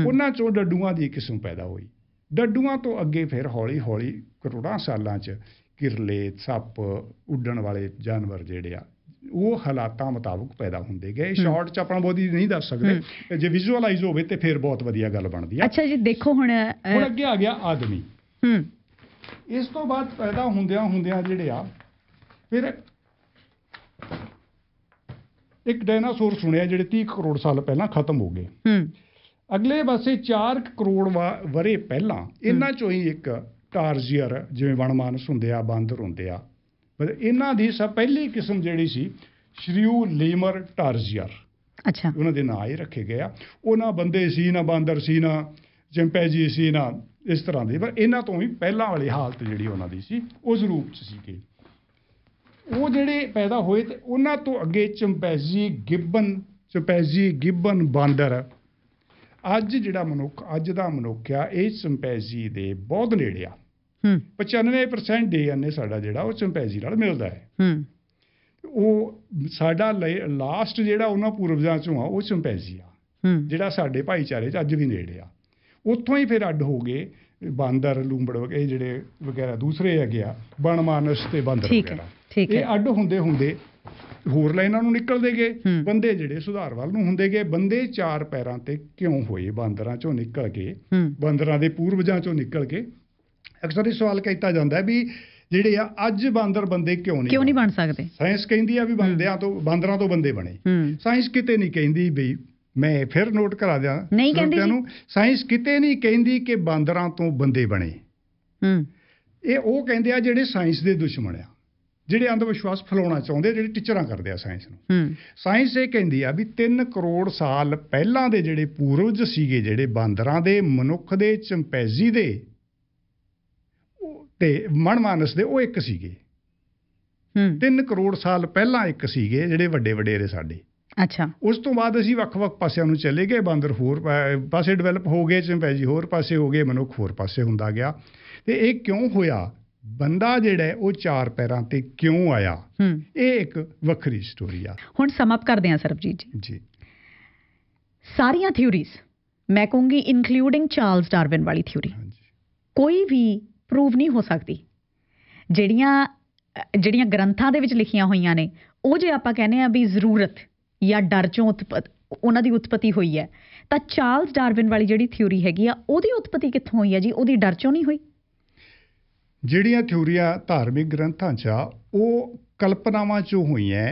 ਉਹਨਾਂ ਚੋਂ ਡੱਡੂਆਂ ਦੀ ਕਿਸਮ ਪੈਦਾ ਹੋਈ ਡੱਡੂਆਂ ਤੋਂ ਅੱਗੇ ਫਿਰ ਹੌਲੀ-ਹੌਲੀ ਕਰੋੜਾਂ ਸਾਲਾਂ 'ਚ ਕਿਰਲੇ ਸੱਪ ਉੱਡਣ ਵਾਲੇ ਜਾਨਵਰ ਜਿਹੜੇ ਆ ਉਹ ਹਾਲਾਤਾਂ ਮੁਤਾਬਕ ਪੈਦਾ ਹੁੰਦੇ ਗਏ ਸ਼ਾਰਟ ਚ ਆਪਾਂ ਬਹੁਤੀ ਨਹੀਂ ਦੱਸ ਸਕਦੇ ਜੇ ਵਿਜ਼ੂਅਲਾਈਜ਼ ਹੋਵੇ ਤੇ ਫਿਰ ਬਹੁਤ ਵਧੀਆ ਗੱਲ ਬਣਦੀ ਆ ਅੱਛਾ ਜੀ ਦੇਖੋ ਹੁਣ ਹੁਣ ਅੱਗੇ ਆ ਗਿਆ ਆਦਮੀ ਹੂੰ ਇਸ ਤੋਂ ਬਾਅਦ ਪੈਦਾ ਹੁੰਦਿਆਂ ਹੁੰਦਿਆਂ ਜਿਹੜੇ ਆ ਫਿਰ ਇੱਕ ਡਾਇਨਾਸੌਰ ਸੁਣਿਆ ਜਿਹੜੇ 30 ਕਰੋੜ ਸਾਲ ਪਹਿਲਾਂ ਖਤਮ ਹੋ ਗਏ ਹੂੰ ਅਗਲੇ ਪਾਸੇ 4 ਕਰੋੜ ਵਰੇ ਪਹਿਲਾਂ ਇਹਨਾਂ ਚੋਂ ਹੀ ਇੱਕ ਟਾਰਜ਼ੀਅਰ ਜਿਵੇਂ ਵਣਮਾਨਸ ਹੁੰਦੇ ਆ ਬਾਂਦਰ ਹੁੰਦੇ ਆ ਪਰ ਇਹਨਾਂ ਦੀ ਸਭ ਪਹਿਲੀ ਕਿਸਮ ਜਿਹੜੀ ਸੀ ਸ਼੍ਰੀਉ ਲੀਮਰ ਟਾਰਜ਼ੀਅਰ ਅੱਛਾ ਉਹਨਾਂ ਦੇ ਨਾਂ ਹੀ ਰੱਖੇ ਗਏ ਆ ਉਹਨਾਂ ਬੰਦੇ ਸੀ ਨਾ ਬਾਂਦਰ ਸੀ ਨਾ ਜਿੰਪੈਜੀ ਸੀ ਨਾ ਇਸ ਤਰ੍ਹਾਂ ਦੇ ਪਰ ਇਹਨਾਂ ਤੋਂ ਵੀ ਪਹਿਲਾਂ ਵਾਲੀ ਹਾਲਤ ਜਿਹੜੀ ਉਹਨਾਂ ਦੀ ਸੀ ਉਸ ਰੂਪ 'ਚ ਸੀਗੇ ਉਹ ਜਿਹੜੇ ਪੈਦਾ ਹੋਏ ਤੇ ਉਹਨਾਂ ਤੋਂ ਅੱਗੇ ਚੰਪੈਜੀ ਗਿਬਨ ਚੰਪੈਜੀ ਗਿਬਨ ਬਾਂਦਰ ਅੱਜ ਜਿਹੜਾ ਮਨੁੱਖ ਅੱਜ ਦਾ ਮਨੁੱਖ ਆ ਇਹ ਚੰਪੈਜੀ ਦੇ ਬਹੁਤ ਨੇੜੇ ਆ 95% ਡੀਐਨਏ ਸਾਡਾ ਜਿਹੜਾ ਉਹ ਚਿੰਪੈਂਜ਼ੀ ਨਾਲ ਮਿਲਦਾ ਹੈ ਹੂੰ ਉਹ ਸਾਡਾ ਲਾਸਟ ਜਿਹੜਾ ਉਹਨਾਂ ਪੂਰਵਜਾਂ ਚੋਂ ਆ ਉਹ ਚਿੰਪੈਂਜ਼ੀ ਆ ਹੂੰ ਜਿਹੜਾ ਸਾਡੇ ਭਾਈਚਾਰੇ 'ਚ ਅੱਜ ਵੀ ਨੇੜੇ ਆ ਉੱਥੋਂ ਹੀ ਫਿਰ ਅੱਡ ਹੋ ਗਏ ਬਾਂਦਰ ਲੂੰਬੜ ਵਗੈਰਾ ਜਿਹੜੇ ਵਗੈਰਾ ਦੂਸਰੇ ਹੈਗੇ ਆ ਬਨਮਾਨਸ ਤੇ ਬਾਂਦਰ ਹੈ ਇਹ ਅੱਡ ਹੁੰਦੇ ਹੁੰਦੇ ਹੋਰ ਲਾਈਨਾਂ ਨੂੰ ਨਿਕਲਦੇ ਗਏ ਬੰਦੇ ਜਿਹੜੇ ਸੁਧਾਰ ਵੱਲ ਨੂੰ ਹੁੰਦੇ ਗਏ ਬੰਦੇ ਚਾਰ ਪੈਰਾਂ ਤੇ ਕਿਉਂ ਹੋਏ ਬਾਂਦਰਾਂ ਚੋਂ ਨਿਕਲ ਕੇ ਬਾਂਦਰਾਂ ਦੇ ਪੂਰਵਜਾਂ ਚੋਂ ਨਿਕਲ ਕੇ ਅਕਸਰ ਇਹ ਸਵਾਲ ਕੀਤਾ ਜਾਂਦਾ ਵੀ ਜਿਹੜੇ ਆ ਅੱਜ ਬਾਂਦਰ ਬੰਦੇ ਕਿਉਂ ਨਹੀਂ ਕਿਉਂ ਨਹੀਂ ਬਣ ਸਕਦੇ ਸਾਇੰਸ ਕਹਿੰਦੀ ਆ ਵੀ ਬੰਦਿਆਂ ਤੋਂ ਬਾਂਦਰਾਂ ਤੋਂ ਬੰਦੇ ਬਣੇ ਸਾਇੰਸ ਕਿਤੇ ਨਹੀਂ ਕਹਿੰਦੀ ਵੀ ਮੈਂ ਫਿਰ ਨੋਟ ਕਰਾ ਦਿਆਂ ਨਹੀਂ ਕਹਿੰਦੀ ਨੂੰ ਸਾਇੰਸ ਕਿਤੇ ਨਹੀਂ ਕਹਿੰਦੀ ਕਿ ਬਾਂਦਰਾਂ ਤੋਂ ਬੰਦੇ ਬਣੇ ਹੂੰ ਇਹ ਉਹ ਕਹਿੰਦੇ ਆ ਜਿਹੜੇ ਸਾਇੰਸ ਦੇ ਦੁਸ਼ਮਣ ਆ ਜਿਹੜੇ ਅੰਧ ਵਿਸ਼ਵਾਸ ਫਲਾਉਣਾ ਚਾਹੁੰਦੇ ਜਿਹੜੇ ਟੀਚਰਾਂ ਕਰਦੇ ਆ ਸਾਇੰਸ ਨੂੰ ਹੂੰ ਸਾਇੰਸ ਇਹ ਕਹਿੰਦੀ ਆ ਵੀ 3 ਕਰੋੜ ਸਾਲ ਪਹਿਲਾਂ ਦੇ ਜਿਹੜੇ ਪੂਰਵਜ ਸੀਗੇ ਜਿਹੜੇ ਬਾਂਦਰਾਂ ਦੇ ਮਨੁੱਖ ਦੇ ਚੰਪੈਜ਼ੀ ਦੇ ਤੇ ਮਨਮਾਨਸ ਦੇ ਉਹ ਇੱਕ ਸੀਗੇ ਹੂੰ 3 ਕਰੋੜ ਸਾਲ ਪਹਿਲਾਂ ਇੱਕ ਸੀਗੇ ਜਿਹੜੇ ਵੱਡੇ ਵਡੇਰੇ ਸਾਡੇ ਅੱਛਾ ਉਸ ਤੋਂ ਬਾਅਦ ਅਸੀਂ ਵੱਖ-ਵੱਖ ਪਾਸਿਆਂ ਨੂੰ ਚਲੇ ਗਏ ਬਾਂਦਰ ਹੋਰ ਪਾਸੇ ਡਿਵੈਲਪ ਹੋ ਗਏ ਚਿੰਪੈਂਜੀ ਹੋਰ ਪਾਸੇ ਹੋ ਗਏ ਮਨੁੱਖ ਹੋਰ ਪਾਸੇ ਹੁੰਦਾ ਗਿਆ ਤੇ ਇਹ ਕਿਉਂ ਹੋਇਆ ਬੰਦਾ ਜਿਹੜਾ ਉਹ ਚਾਰ ਪੈਰਾਂ ਤੇ ਕਿਉਂ ਆਇਆ ਇਹ ਇੱਕ ਵੱਖਰੀ ਸਟੋਰੀ ਆ ਹੁਣ ਸਮਅਪ ਕਰਦੇ ਆ ਸਰਬਜੀਤ ਜੀ ਜੀ ਸਾਰੀਆਂ ਥਿਉਰੀਜ਼ ਮੈਂ ਕਹੂੰਗੀ ਇਨਕਲੂਡਿੰਗ ਚਾਰਲਸ ਡਾਰਵਿਨ ਵਾਲੀ ਥਿਉਰੀ ਕੋਈ ਵੀ ਪ੍ਰੂਵ ਨਹੀਂ ਹੋ ਸਕਦੀ ਜਿਹੜੀਆਂ ਜਿਹੜੀਆਂ ਗ੍ਰੰਥਾਂ ਦੇ ਵਿੱਚ ਲਿਖੀਆਂ ਹੋਈਆਂ ਨੇ ਉਹ ਜੇ ਆਪਾਂ ਕਹਿੰਦੇ ਆ ਵੀ ਜ਼ਰੂਰਤ ਜਾਂ ਡਰ ਚੋਂ ਉਤਪਤ ਉਹਨਾਂ ਦੀ ਉਤਪਤੀ ਹੋਈ ਹੈ ਤਾਂ ਚਾਰਲਸ ਡਾਰਵਿਨ ਵਾਲੀ ਜਿਹੜੀ ਥਿਉਰੀ ਹੈਗੀ ਆ ਉਹਦੀ ਉਤਪਤੀ ਕਿੱਥੋਂ ਹੋਈ ਹੈ ਜੀ ਉਹਦੀ ਡਰ ਚੋਂ ਨਹੀਂ ਹੋਈ ਜਿਹੜੀਆਂ ਥਿਉਰੀਆਂ ਧਾਰਮਿਕ ਗ੍ਰੰਥਾਂ 'ਚ ਆ ਉਹ ਕਲਪਨਾਵਾਂ 'ਚੋਂ ਹੋਈਆਂ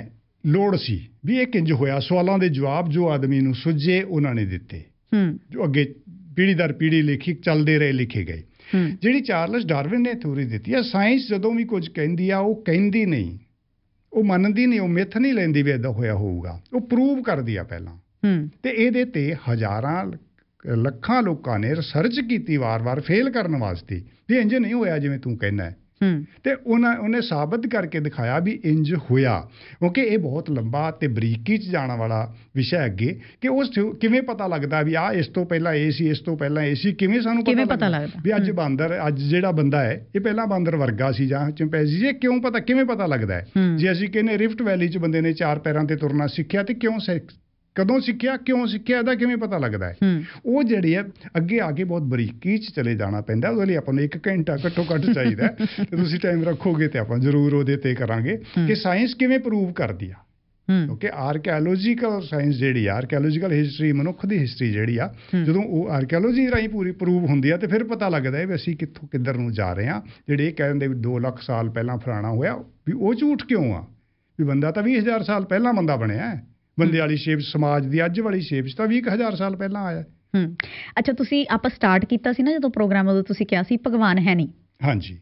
ਲੋੜ ਸੀ ਵੀ ਇਹ ਕਿੰਜ ਹੋਇਆ ਸਵਾਲਾਂ ਦੇ ਜਵਾਬ ਜੋ ਆਦਮੀ ਨੂੰ ਸੁਝੇ ਉਹਨਾਂ ਨੇ ਦਿੱਤੇ ਹੂੰ ਜੋ ਅੱਗੇ ਪੀੜੀ ਦਰ ਪੀੜੀ ਲੇਖਿਕ ਚੱਲਦੇ ਰਹੇ ਲਿਖੇ ਗਏ ਜਿਹੜੀ ਚਾਰਲਸ ਡਾਰਵਿਨ ਨੇ ਥਿਊਰੀ ਦਿੱਤੀ ਆ ਸਾਇੰਸ ਜਦੋਂ ਵੀ ਕੁਝ ਕਹਿੰਦੀ ਆ ਉਹ ਕਹਿੰਦੀ ਨਹੀਂ ਉਹ ਮੰਨਦੀ ਨਹੀਂ ਉਹ ਮਿੱਥ ਨਹੀਂ ਲੈਂਦੀ ਵੀ ਇਦਾਂ ਹੋਇਆ ਹੋਊਗਾ ਉਹ ਪ੍ਰੂਵ ਕਰਦੀ ਆ ਪਹਿਲਾਂ ਤੇ ਇਹਦੇ ਤੇ ਹਜ਼ਾਰਾਂ ਲੱਖਾਂ ਲੋਕਾਂ ਨੇ ਰਿਸਰਚ ਕੀਤੀ ਵਾਰ-ਵਾਰ ਫੇਲ ਕਰਨ ਵਾਸਤੇ ਵੀ ਇੰਜ ਨਹੀਂ ਹੋਇਆ ਜਿਵੇਂ ਤੂੰ ਕਹਿੰਦਾ ਹੈ ਤੇ ਉਹਨਾਂ ਉਹਨੇ ਸਾਬਤ ਕਰਕੇ ਦਿਖਾਇਆ ਵੀ ਇੰਜ ਹੋਇਆ ਓਕੇ ਇਹ ਬਹੁਤ ਲੰਬਾ ਤੇ ਬਰੀਕੀ ਚ ਜਾਣ ਵਾਲਾ ਵਿਸ਼ਾ ਹੈ ਅੱਗੇ ਕਿ ਉਸ ਕਿਵੇਂ ਪਤਾ ਲੱਗਦਾ ਵੀ ਆ ਇਸ ਤੋਂ ਪਹਿਲਾਂ ਇਹ ਸੀ ਇਸ ਤੋਂ ਪਹਿਲਾਂ ਇਹ ਸੀ ਕਿਵੇਂ ਸਾਨੂੰ ਪਤਾ ਲੱਗਦਾ ਵੀ ਅੱਜ ਬਾਂਦਰ ਅੱਜ ਜਿਹੜਾ ਬੰਦਾ ਹੈ ਇਹ ਪਹਿਲਾਂ ਬਾਂਦਰ ਵਰਗਾ ਸੀ ਜਾਂ ਚਿੰਪੈਂਜ਼ੀ ਜੇ ਕਿਉਂ ਪਤਾ ਕਿਵੇਂ ਪਤਾ ਲੱਗਦਾ ਹੈ ਜੇ ਅਸੀਂ ਕਹਿੰਨੇ ਰਿਫਟ ਵੈਲੀ ਚ ਬੰਦੇ ਨੇ ਚਾਰ ਪੈਰਾਂ ਤੇ ਤੁਰਨਾ ਸਿੱਖਿਆ ਤੇ ਕਿਉਂ ਕਦੋਂ ਸਿੱਖਿਆ ਕਿਉਂ ਸਿੱਖਿਆ ਇਹਦਾ ਕਿਵੇਂ ਪਤਾ ਲੱਗਦਾ ਹੈ ਉਹ ਜਿਹੜੀ ਹੈ ਅੱਗੇ ਆ ਕੇ ਬਹੁਤ ਬਰੀਕੀ ਚ ਚਲੇ ਜਾਣਾ ਪੈਂਦਾ ਉਹਦੇ ਲਈ ਆਪਾਂ ਨੂੰ 1 ਘੰਟਾ ਘੱਟੋ ਘੱਟ ਚਾਹੀਦਾ *laughs* ਤੇ ਤੁਸੀਂ ਟਾਈਮ ਰੱਖੋਗੇ ਤੇ ਆਪਾਂ ਜ਼ਰੂਰ ਉਹਦੇ ਤੇ ਕਰਾਂਗੇ ਕਿ ਸਾਇੰਸ ਕਿਵੇਂ ਪ੍ਰੂਵ ਕਰਦੀ ਆ ਕਿਉਂਕਿ ਆਰਕੀਓਲੋਜੀਕਲ ਸਾਇੰਸ ਜਿਹੜੀ ਆ ਆਰਕੀਓਲੋਜੀਕਲ ਹਿਸਟਰੀ ਮਨੁੱਖ ਦੀ ਹਿਸਟਰੀ ਜਿਹੜੀ ਆ ਜਦੋਂ ਉਹ ਆਰਕੀਓਲੋਜੀ ਰਾਹੀਂ ਪੂਰੀ ਪ੍ਰੂਵ ਹੁੰਦੀ ਆ ਤੇ ਫਿਰ ਪਤਾ ਲੱਗਦਾ ਹੈ ਵੀ ਅਸੀਂ ਕਿੱਥੋਂ ਕਿੱਧਰ ਨੂੰ ਜਾ ਰਹੇ ਆ ਜਿਹੜੇ ਇਹ ਕਹਿੰਦੇ ਵੀ 2 ਲੱਖ ਸਾਲ ਪਹਿਲਾਂ ਫਲਾਣਾ ਹੋਇਆ ਵੀ ਉਹ ਝੂਠ ਕਿਉਂ ਆ ਵੀ ਬੰਦਾ ਤਾਂ 20000 ਸਾਲ ਪਹਿਲਾਂ ਬੰਦਾ ਬਣਿਆ ਹੈ ਬੱਲੇ ਵਾਲੀ ਸ਼ੇਪ ਸਮਾਜ ਦੀ ਅੱਜ ਵਾਲੀ ਸ਼ੇਪ ਤਾਂ 20000 ਸਾਲ ਪਹਿਲਾਂ ਆਇਆ ਹੂੰ ਅੱਛਾ ਤੁਸੀਂ ਆਪਾਂ ਸਟਾਰਟ ਕੀਤਾ ਸੀ ਨਾ ਜਦੋਂ ਪ੍ਰੋਗਰਾਮ ਉਹ ਤੁਸੀਂ ਕਿਹਾ ਸੀ ਭਗਵਾਨ ਹੈ ਨਹੀਂ ਹਾਂਜੀ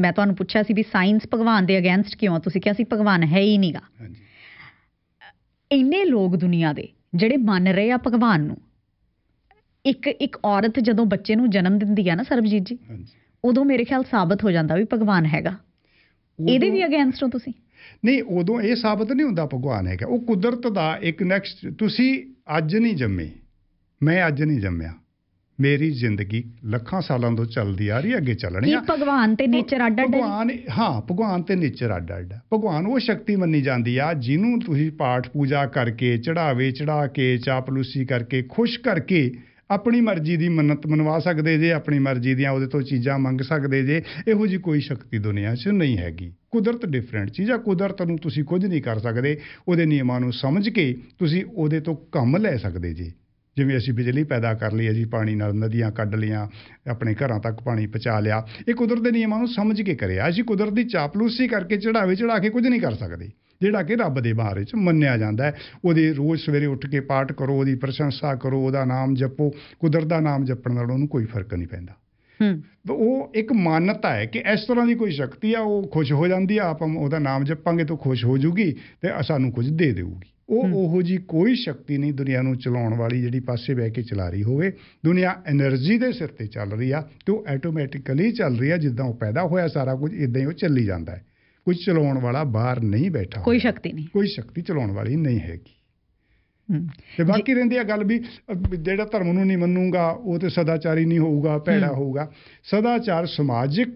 ਮੈਂ ਤੁਹਾਨੂੰ ਪੁੱਛਿਆ ਸੀ ਵੀ ਸਾਇੰਸ ਭਗਵਾਨ ਦੇ ਅਗੇਂਸਟ ਕਿਉਂ ਤੁਸੀਂ ਕਿਹਾ ਸੀ ਭਗਵਾਨ ਹੈ ਹੀ ਨਹੀਂਗਾ ਹਾਂਜੀ ਇੰਨੇ ਲੋਕ ਦੁਨੀਆ ਦੇ ਜਿਹੜੇ ਮੰਨ ਰਹੇ ਆ ਭਗਵਾਨ ਨੂੰ ਇੱਕ ਇੱਕ ਔਰਤ ਜਦੋਂ ਬੱਚੇ ਨੂੰ ਜਨਮ ਦਿੰਦੀ ਆ ਨਾ ਸਰਬਜੀਤ ਜੀ ਹਾਂਜੀ ਉਦੋਂ ਮੇਰੇ ਖਿਆਲ ਸਾਬਤ ਹੋ ਜਾਂਦਾ ਵੀ ਭਗਵਾਨ ਹੈਗਾ ਇਹਦੇ ਵੀ ਅਗੇਂਸਟ ਹੋ ਤੁਸੀਂ ਨਹੀਂ ਉਦੋਂ ਇਹ ਸਾਬਤ ਨਹੀਂ ਹੁੰਦਾ ਭਗਵਾਨ ਹੈਗਾ ਉਹ ਕੁਦਰਤ ਦਾ ਇੱਕ ਨੈਕਸਟ ਤੁਸੀਂ ਅੱਜ ਨਹੀਂ ਜੰਮੇ ਮੈਂ ਅੱਜ ਨਹੀਂ ਜੰਮਿਆ ਮੇਰੀ ਜ਼ਿੰਦਗੀ ਲੱਖਾਂ ਸਾਲਾਂ ਤੋਂ ਚੱਲਦੀ ਆ ਰਹੀ ਅੱਗੇ ਚੱਲਣੀ ਆ ਭਗਵਾਨ ਤੇ ਨੇਚਰ ਅੱਡ ਅੱਡ ਭਗਵਾਨ ਹਾਂ ਭਗਵਾਨ ਤੇ ਨੇਚਰ ਅੱਡ ਅੱਡ ਭਗਵਾਨ ਉਹ ਸ਼ਕਤੀ ਮੰਨੀ ਜਾਂਦੀ ਆ ਜਿਹਨੂੰ ਤੁਸੀਂ ਪਾਠ ਪੂਜਾ ਕਰਕੇ ਚੜਾਵੇ ਚੜਾ ਕੇ ਚਾਪਲੂਸੀ ਕਰਕੇ ਖੁਸ਼ ਕਰਕੇ ਆਪਣੀ ਮਰਜ਼ੀ ਦੀ ਮੰਨਤ ਮਨਵਾ ਸਕਦੇ ਜੇ ਆਪਣੀ ਮਰਜ਼ੀ ਦੀਆਂ ਉਹਦੇ ਤੋਂ ਚੀਜ਼ਾਂ ਮੰਗ ਸਕਦੇ ਜੇ ਇਹੋ ਜੀ ਕੋਈ ਸ਼ਕਤੀ ਦੁਨੀਆ 'ਚ ਨਹੀਂ ਹੈਗੀ ਕੁਦਰਤ ਡਿਫਰੈਂਟ ਚੀਜ਼ ਆ ਕੁਦਰਤ ਨੂੰ ਤੁਸੀਂ ਕੁਝ ਨਹੀਂ ਕਰ ਸਕਦੇ ਉਹਦੇ ਨਿਯਮਾਂ ਨੂੰ ਸਮਝ ਕੇ ਤੁਸੀਂ ਉਹਦੇ ਤੋਂ ਕੰਮ ਲੈ ਸਕਦੇ ਜੇ ਜਿਵੇਂ ਅਸੀਂ ਬਿਜਲੀ ਪੈਦਾ ਕਰ ਲਈ ਅਸੀਂ ਪਾਣੀ ਨਾਲ ਨਦੀਆਂ ਕੱਢ ਲੀਆਂ ਆਪਣੇ ਘਰਾਂ ਤੱਕ ਪਾਣੀ ਪਹੁੰਚਾ ਲਿਆ ਇਹ ਕੁਦਰਤ ਦੇ ਨਿਯਮਾਂ ਨੂੰ ਸਮਝ ਕੇ ਕਰਿਆ ਅਸੀਂ ਕੁਦਰਤ ਦੀ ਚਾਪਲੂਸੀ ਕਰਕੇ ਚੜਾਵੇ ਚੜਾ ਕੇ ਕੁਝ ਨਹੀਂ ਕਰ ਸਕਦੇ ਜਿਹੜਾ ਕਿ ਰੱਬ ਦੇ ਬਾਰੇ ਚ ਮੰਨਿਆ ਜਾਂਦਾ ਹੈ ਉਹਦੇ ਰੋਜ਼ ਸਵੇਰੇ ਉੱਠ ਕੇ ਪਾਠ ਕਰੋ ਉਹਦੀ ਪ੍ਰਸ਼ੰਸਾ ਕਰੋ ਉਹਦਾ ਨਾਮ ਜਪੋ ਕੁਦਰਤ ਦਾ ਨਾਮ ਜਪਣ ਨਾਲ ਉਹਨੂੰ ਕੋਈ ਫਰਕ ਨਹੀਂ ਪੈਂਦਾ ਹੂੰ ਉਹ ਇੱਕ ਮਾਨਤਾ ਹੈ ਕਿ ਇਸ ਤਰ੍ਹਾਂ ਦੀ ਕੋਈ ਸ਼ਕਤੀ ਆ ਉਹ ਖੁਸ਼ ਹੋ ਜਾਂਦੀ ਆ ਆਪਾਂ ਉਹਦਾ ਨਾਮ ਜਪਾਂਗੇ ਤਾਂ ਖੁਸ਼ ਹੋ ਜੂਗੀ ਤੇ ਸਾਨੂੰ ਕੁਝ ਦੇ ਦੇਊਗੀ ਉਹ ਉਹੋ ਜੀ ਕੋਈ ਸ਼ਕਤੀ ਨਹੀਂ ਦੁਨੀਆ ਨੂੰ ਚਲਾਉਣ ਵਾਲੀ ਜਿਹੜੀ ਪਾਸੇ ਬਹਿ ਕੇ ਚਲਾ ਰਹੀ ਹੋਵੇ ਦੁਨੀਆ એનર્ਜੀ ਦੇ ਸਿਰ ਤੇ ਚੱਲ ਰਹੀ ਆ ਤੇ ਉਹ ਆਟੋਮੈਟਿਕਲੀ ਚੱਲ ਰਹੀ ਆ ਜਿੱਦਾਂ ਉਹ ਪੈਦਾ ਹੋਇਆ ਸਾਰਾ ਕੁਝ ਇਦਾਂ ਹੀ ਉਹ ਚੱਲੀ ਜਾਂਦਾ ਹੈ ਕੋਈ ਚਲਾਉਣ ਵਾਲਾ ਬਾਹਰ ਨਹੀਂ ਬੈਠਾ ਕੋਈ ਸ਼ਕਤੀ ਨਹੀਂ ਕੋਈ ਸ਼ਕਤੀ ਚਲਾਉਣ ਵਾਲੀ ਨਹੀਂ ਹੈਗੀ ਤੇ ਬਾਕੀ ਰਹਿੰਦੀ ਆ ਗੱਲ ਵੀ ਜਿਹੜਾ ਧਰਮ ਨੂੰ ਨਹੀਂ ਮੰਨੂਗਾ ਉਹ ਤੇ ਸਦਾਚਾਰੀ ਨਹੀਂ ਹੋਊਗਾ ਭੈੜਾ ਹੋਊਗਾ ਸਦਾਚਾਰ ਸਮਾਜਿਕ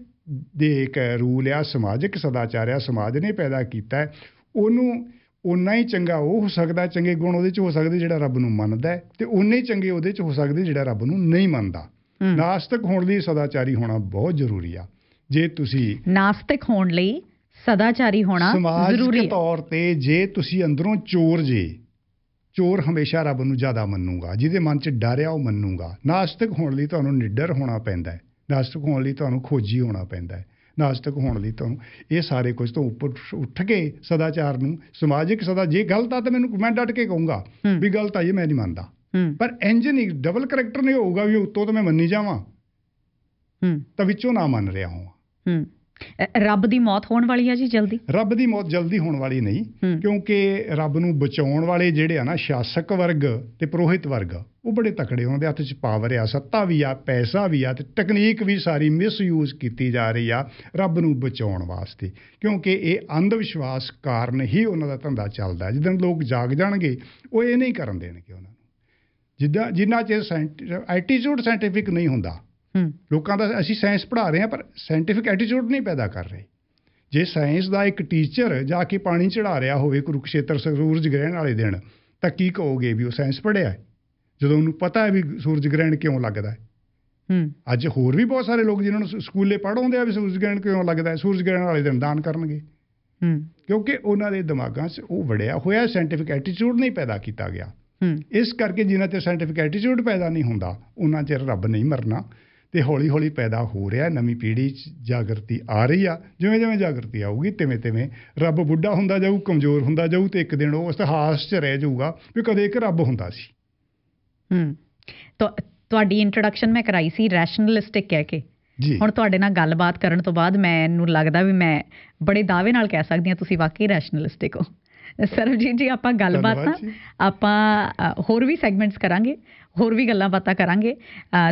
ਦੇ ਇੱਕ ਰੂਲ ਆ ਸਮਾਜਿਕ ਸਦਾਚਾਰ ਆ ਸਮਾਜ ਨੇ ਪੈਦਾ ਕੀਤਾ ਉਹਨੂੰ ਉਨਾ ਹੀ ਚੰਗਾ ਉਹ ਹੋ ਸਕਦਾ ਚੰਗੇ ਗੁਣ ਉਹਦੇ ਚ ਹੋ ਸਕਦੇ ਜਿਹੜਾ ਰੱਬ ਨੂੰ ਮੰਨਦਾ ਤੇ ਉਨੇ ਹੀ ਚੰਗੇ ਉਹਦੇ ਚ ਹੋ ਸਕਦੇ ਜਿਹੜਾ ਰੱਬ ਨੂੰ ਨਹੀਂ ਮੰਨਦਾ ਨਾਸਤਕ ਹੋਣ ਲਈ ਸਦਾਚਾਰੀ ਹੋਣਾ ਬਹੁਤ ਜ਼ਰੂਰੀ ਆ ਜੇ ਤੁਸੀਂ ਨਾਸਤਿਕ ਹੋਣ ਲਈ ਸਦਾਚਾਰੀ ਹੋਣਾ ਜ਼ਰੂਰੀ ਹੈ ਸਮਾਜਿਕ ਤੌਰ ਤੇ ਜੇ ਤੁਸੀਂ ਅੰਦਰੋਂ ਚੋਰ ਜੇ ਚੋਰ ਹਮੇਸ਼ਾ ਰੱਬ ਨੂੰ ਜ਼ਿਆਦਾ ਮੰਨੂਗਾ ਜਿਹਦੇ ਮਨ 'ਚ ਡਰ ਆ ਉਹ ਮੰਨੂਗਾ ਨਾਸਤਿਕ ਹੋਣ ਲਈ ਤੁਹਾਨੂੰ ਨਿੱਡਰ ਹੋਣਾ ਪੈਂਦਾ ਹੈ ਨਾਸਤਿਕ ਹੋਣ ਲਈ ਤੁਹਾਨੂੰ ਖੋਜੀ ਹੋਣਾ ਪੈਂਦਾ ਹੈ ਨਾਸਤਿਕ ਹੋਣ ਲਈ ਤੁਹਾਨੂੰ ਇਹ ਸਾਰੇ ਕੁਝ ਤੋਂ ਉੱਪਰ ਉੱਠ ਕੇ ਸਦਾਚਾਰ ਨੂੰ ਸਮਾਜਿਕ ਸਦਾ ਜੇ ਗਲਤ ਆ ਤਾਂ ਮੈਨੂੰ ਮੈਂ ਡਟ ਕੇ ਕਹੂੰਗਾ ਵੀ ਗਲਤ ਆ ਇਹ ਮੈਂ ਨਹੀਂ ਮੰਨਦਾ ਪਰ ਇੰਜਨ ਨਹੀਂ ਡਬਲ ਕੈਰੈਕਟਰ ਨਹੀਂ ਹੋਊਗਾ ਵੀ ਉੱਤੋਂ ਤਾਂ ਮੈਂ ਮੰਨੀ ਜਾਵਾਂ ਤਾਂ ਵਿੱਚੋਂ ਨਾ ਮੰਨ ਰਿਹਾ ਹਾਂ ਰੱਬ ਦੀ ਮੌਤ ਹੋਣ ਵਾਲੀ ਹੈ ਜੀ ਜਲਦੀ ਰੱਬ ਦੀ ਮੌਤ ਜਲਦੀ ਹੋਣ ਵਾਲੀ ਨਹੀਂ ਕਿਉਂਕਿ ਰੱਬ ਨੂੰ ਬਚਾਉਣ ਵਾਲੇ ਜਿਹੜੇ ਆ ਨਾ ਸ਼ਾਸਕ ਵਰਗ ਤੇ ਪ੍ਰੋਹਿਤ ਵਰਗ ਉਹ ਬੜੇ ਤਕੜੇ ਉਹਨਾਂ ਦੇ ਹੱਥ 'ਚ ਪਾਵਰ ਆ ਸੱਤਾ ਵੀ ਆ ਪੈਸਾ ਵੀ ਆ ਤੇ ਟੈਕਨੀਕ ਵੀ ਸਾਰੀ ਮਿਸਯੂਜ਼ ਕੀਤੀ ਜਾ ਰਹੀ ਆ ਰੱਬ ਨੂੰ ਬਚਾਉਣ ਵਾਸਤੇ ਕਿਉਂਕਿ ਇਹ ਅੰਧ ਵਿਸ਼ਵਾਸ ਕਾਰਨ ਹੀ ਉਹਨਾਂ ਦਾ ਧੰਦਾ ਚੱਲਦਾ ਜਿੱਦਣ ਲੋਕ ਜਾਗ ਜਾਣਗੇ ਉਹ ਇਹ ਨਹੀਂ ਕਰਨ ਦੇਣਗੇ ਉਹਨਾਂ ਨੂੰ ਜਿੱਦਾਂ ਜਿੰਨਾ ਚਿਰ ਐਟੀਟਿਊਡ ਸਾਇੰਟਿਫਿਕ ਨਹੀਂ ਹੁੰਦਾ ਲੋਕਾਂ ਦਾ ਅਸੀਂ ਸਾਇੰਸ ਪੜ੍ਹਾ ਰਹੇ ਹਾਂ ਪਰ ਸਾਇੰਟਿਫਿਕ ਐਟੀਟਿਊਡ ਨਹੀਂ ਪੈਦਾ ਕਰ ਰਹੇ ਜੇ ਸਾਇੰਸ ਦਾ ਇੱਕ ਟੀਚਰ ਜਾ ਕੇ ਪਾਣੀ ਚੜਾ ਰਿਹਾ ਹੋਵੇ ਕੁਰੂਕਸ਼ੇਤਰ ਸੂਰਜ ਗ੍ਰਹਿਣ ਵਾਲੇ ਦਿਨ ਤਾਂ ਕੀ ਕਹੋਗੇ ਵੀ ਉਹ ਸਾਇੰਸ ਪੜ੍ਹਿਆ ਜਦੋਂ ਉਹਨੂੰ ਪਤਾ ਹੈ ਵੀ ਸੂਰਜ ਗ੍ਰਹਿਣ ਕਿਉਂ ਲੱਗਦਾ ਹੈ ਹੂੰ ਅੱਜ ਹੋਰ ਵੀ ਬਹੁਤ ਸਾਰੇ ਲੋਕ ਜਿਨ੍ਹਾਂ ਨੂੰ ਸਕੂਲੇ ਪੜ੍ਹਾਉਂਦੇ ਆ ਵੀ ਸੂਰਜ ਗ੍ਰਹਿਣ ਕਿਉਂ ਲੱਗਦਾ ਹੈ ਸੂਰਜ ਗ੍ਰਹਿਣ ਵਾਲੇ ਦਿਨ ਦਾਨ ਕਰਨਗੇ ਹੂੰ ਕਿਉਂਕਿ ਉਹਨਾਂ ਦੇ ਦਿਮਾਗਾਂ 'ਚ ਉਹ ਵੜਿਆ ਹੋਇਆ ਸੈਂਟੀਫਿਕ ਐਟੀਟਿਊਡ ਨਹੀਂ ਪੈਦਾ ਕੀਤਾ ਗਿਆ ਹੂੰ ਇਸ ਕਰਕੇ ਜਿਨ੍ਹਾਂ ਤੇ ਸੈਂਟੀਫਿਕ ਐਟੀਟਿਊਡ ਪੈਦਾ ਨਹੀਂ ਹੁੰਦਾ ਉਹਨਾਂ 'ਚ ਰੱਬ ਨਹੀਂ ਮਰਨਾ ਤੇ ਹੌਲੀ ਹੌਲੀ ਪੈਦਾ ਹੋ ਰਿਹਾ ਨਵੀਂ ਪੀੜ੍ਹੀ 'ਚ ਜਾਗਰਤੀ ਆ ਰਹੀ ਆ ਜਿਵੇਂ ਜਿਵੇਂ ਜਾਗਰਤੀ ਆਊਗੀ ਤਿਵੇਂ ਤਿਵੇਂ ਰੱਬ ਬੁੱਢਾ ਹੁੰਦਾ ਜਾਊ ਕਮਜ਼ੋਰ ਹੁੰਦਾ ਜਾਊ ਤੇ ਇੱਕ ਦਿਨ ਉਹ ਇਤਿਹਾਸ 'ਚ ਰਹਿ ਜਾਊਗਾ ਵੀ ਕਦੇ ਇੱਕ ਰੱਬ ਹੁੰਦਾ ਸੀ ਹੂੰ ਤਾਂ ਤੁਹਾਡੀ ਇੰਟਰੋਡਕਸ਼ਨ ਮੈਂ ਕਰਾਈ ਸੀ ਰੈਸ਼ਨਲਿਸਟਿਕ ਕਹਿ ਕੇ ਹੁਣ ਤੁਹਾਡੇ ਨਾਲ ਗੱਲਬਾਤ ਕਰਨ ਤੋਂ ਬਾਅਦ ਮੈਨੂੰ ਲੱਗਦਾ ਵੀ ਮੈਂ ਬੜੇ ਦਾਅਵੇ ਨਾਲ ਕਹਿ ਸਕਦੀ ਹਾਂ ਤੁਸੀਂ ਵਾਕਈ ਰੈਸ਼ਨਲਿਸਟਿਕ ਹੋ ਸਰਬਜੀਤ ਜੀ ਆਪਾਂ ਗੱਲਬਾਤ ਆਪਾਂ ਹੋਰ ਵੀ ਸੈਗਮੈਂਟਸ ਕਰਾਂਗੇ ਹੋਰ ਵੀ ਗੱਲਾਂ ਬਾਤਾਂ ਕਰਾਂਗੇ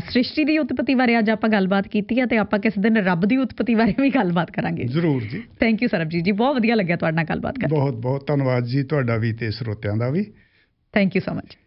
ਸ੍ਰਿਸ਼ਟੀ ਦੀ ਉਤਪਤੀ ਬਾਰੇ ਅੱਜ ਆਪਾਂ ਗੱਲਬਾਤ ਕੀਤੀ ਹੈ ਤੇ ਆਪਾਂ ਕਿਸੇ ਦਿਨ ਰੱਬ ਦੀ ਉਤਪਤੀ ਬਾਰੇ ਵੀ ਗੱਲਬਾਤ ਕਰਾਂਗੇ ਜ਼ਰੂਰ ਜੀ ਥੈਂਕ ਯੂ ਸਰਬਜੀਤ ਜੀ ਬਹੁਤ ਵਧੀਆ ਲੱਗਿਆ ਤੁਹਾਡਾ ਨਾਲ ਗੱਲਬਾਤ ਕਰਕੇ ਬਹੁਤ ਬਹੁਤ ਧੰਨਵਾਦ ਜੀ ਤੁਹਾਡਾ ਵੀ ਤੇ ਸਰੋਤਿਆਂ ਦਾ ਵੀ ਥੈਂਕ ਯੂ ਸੋ ਮਚ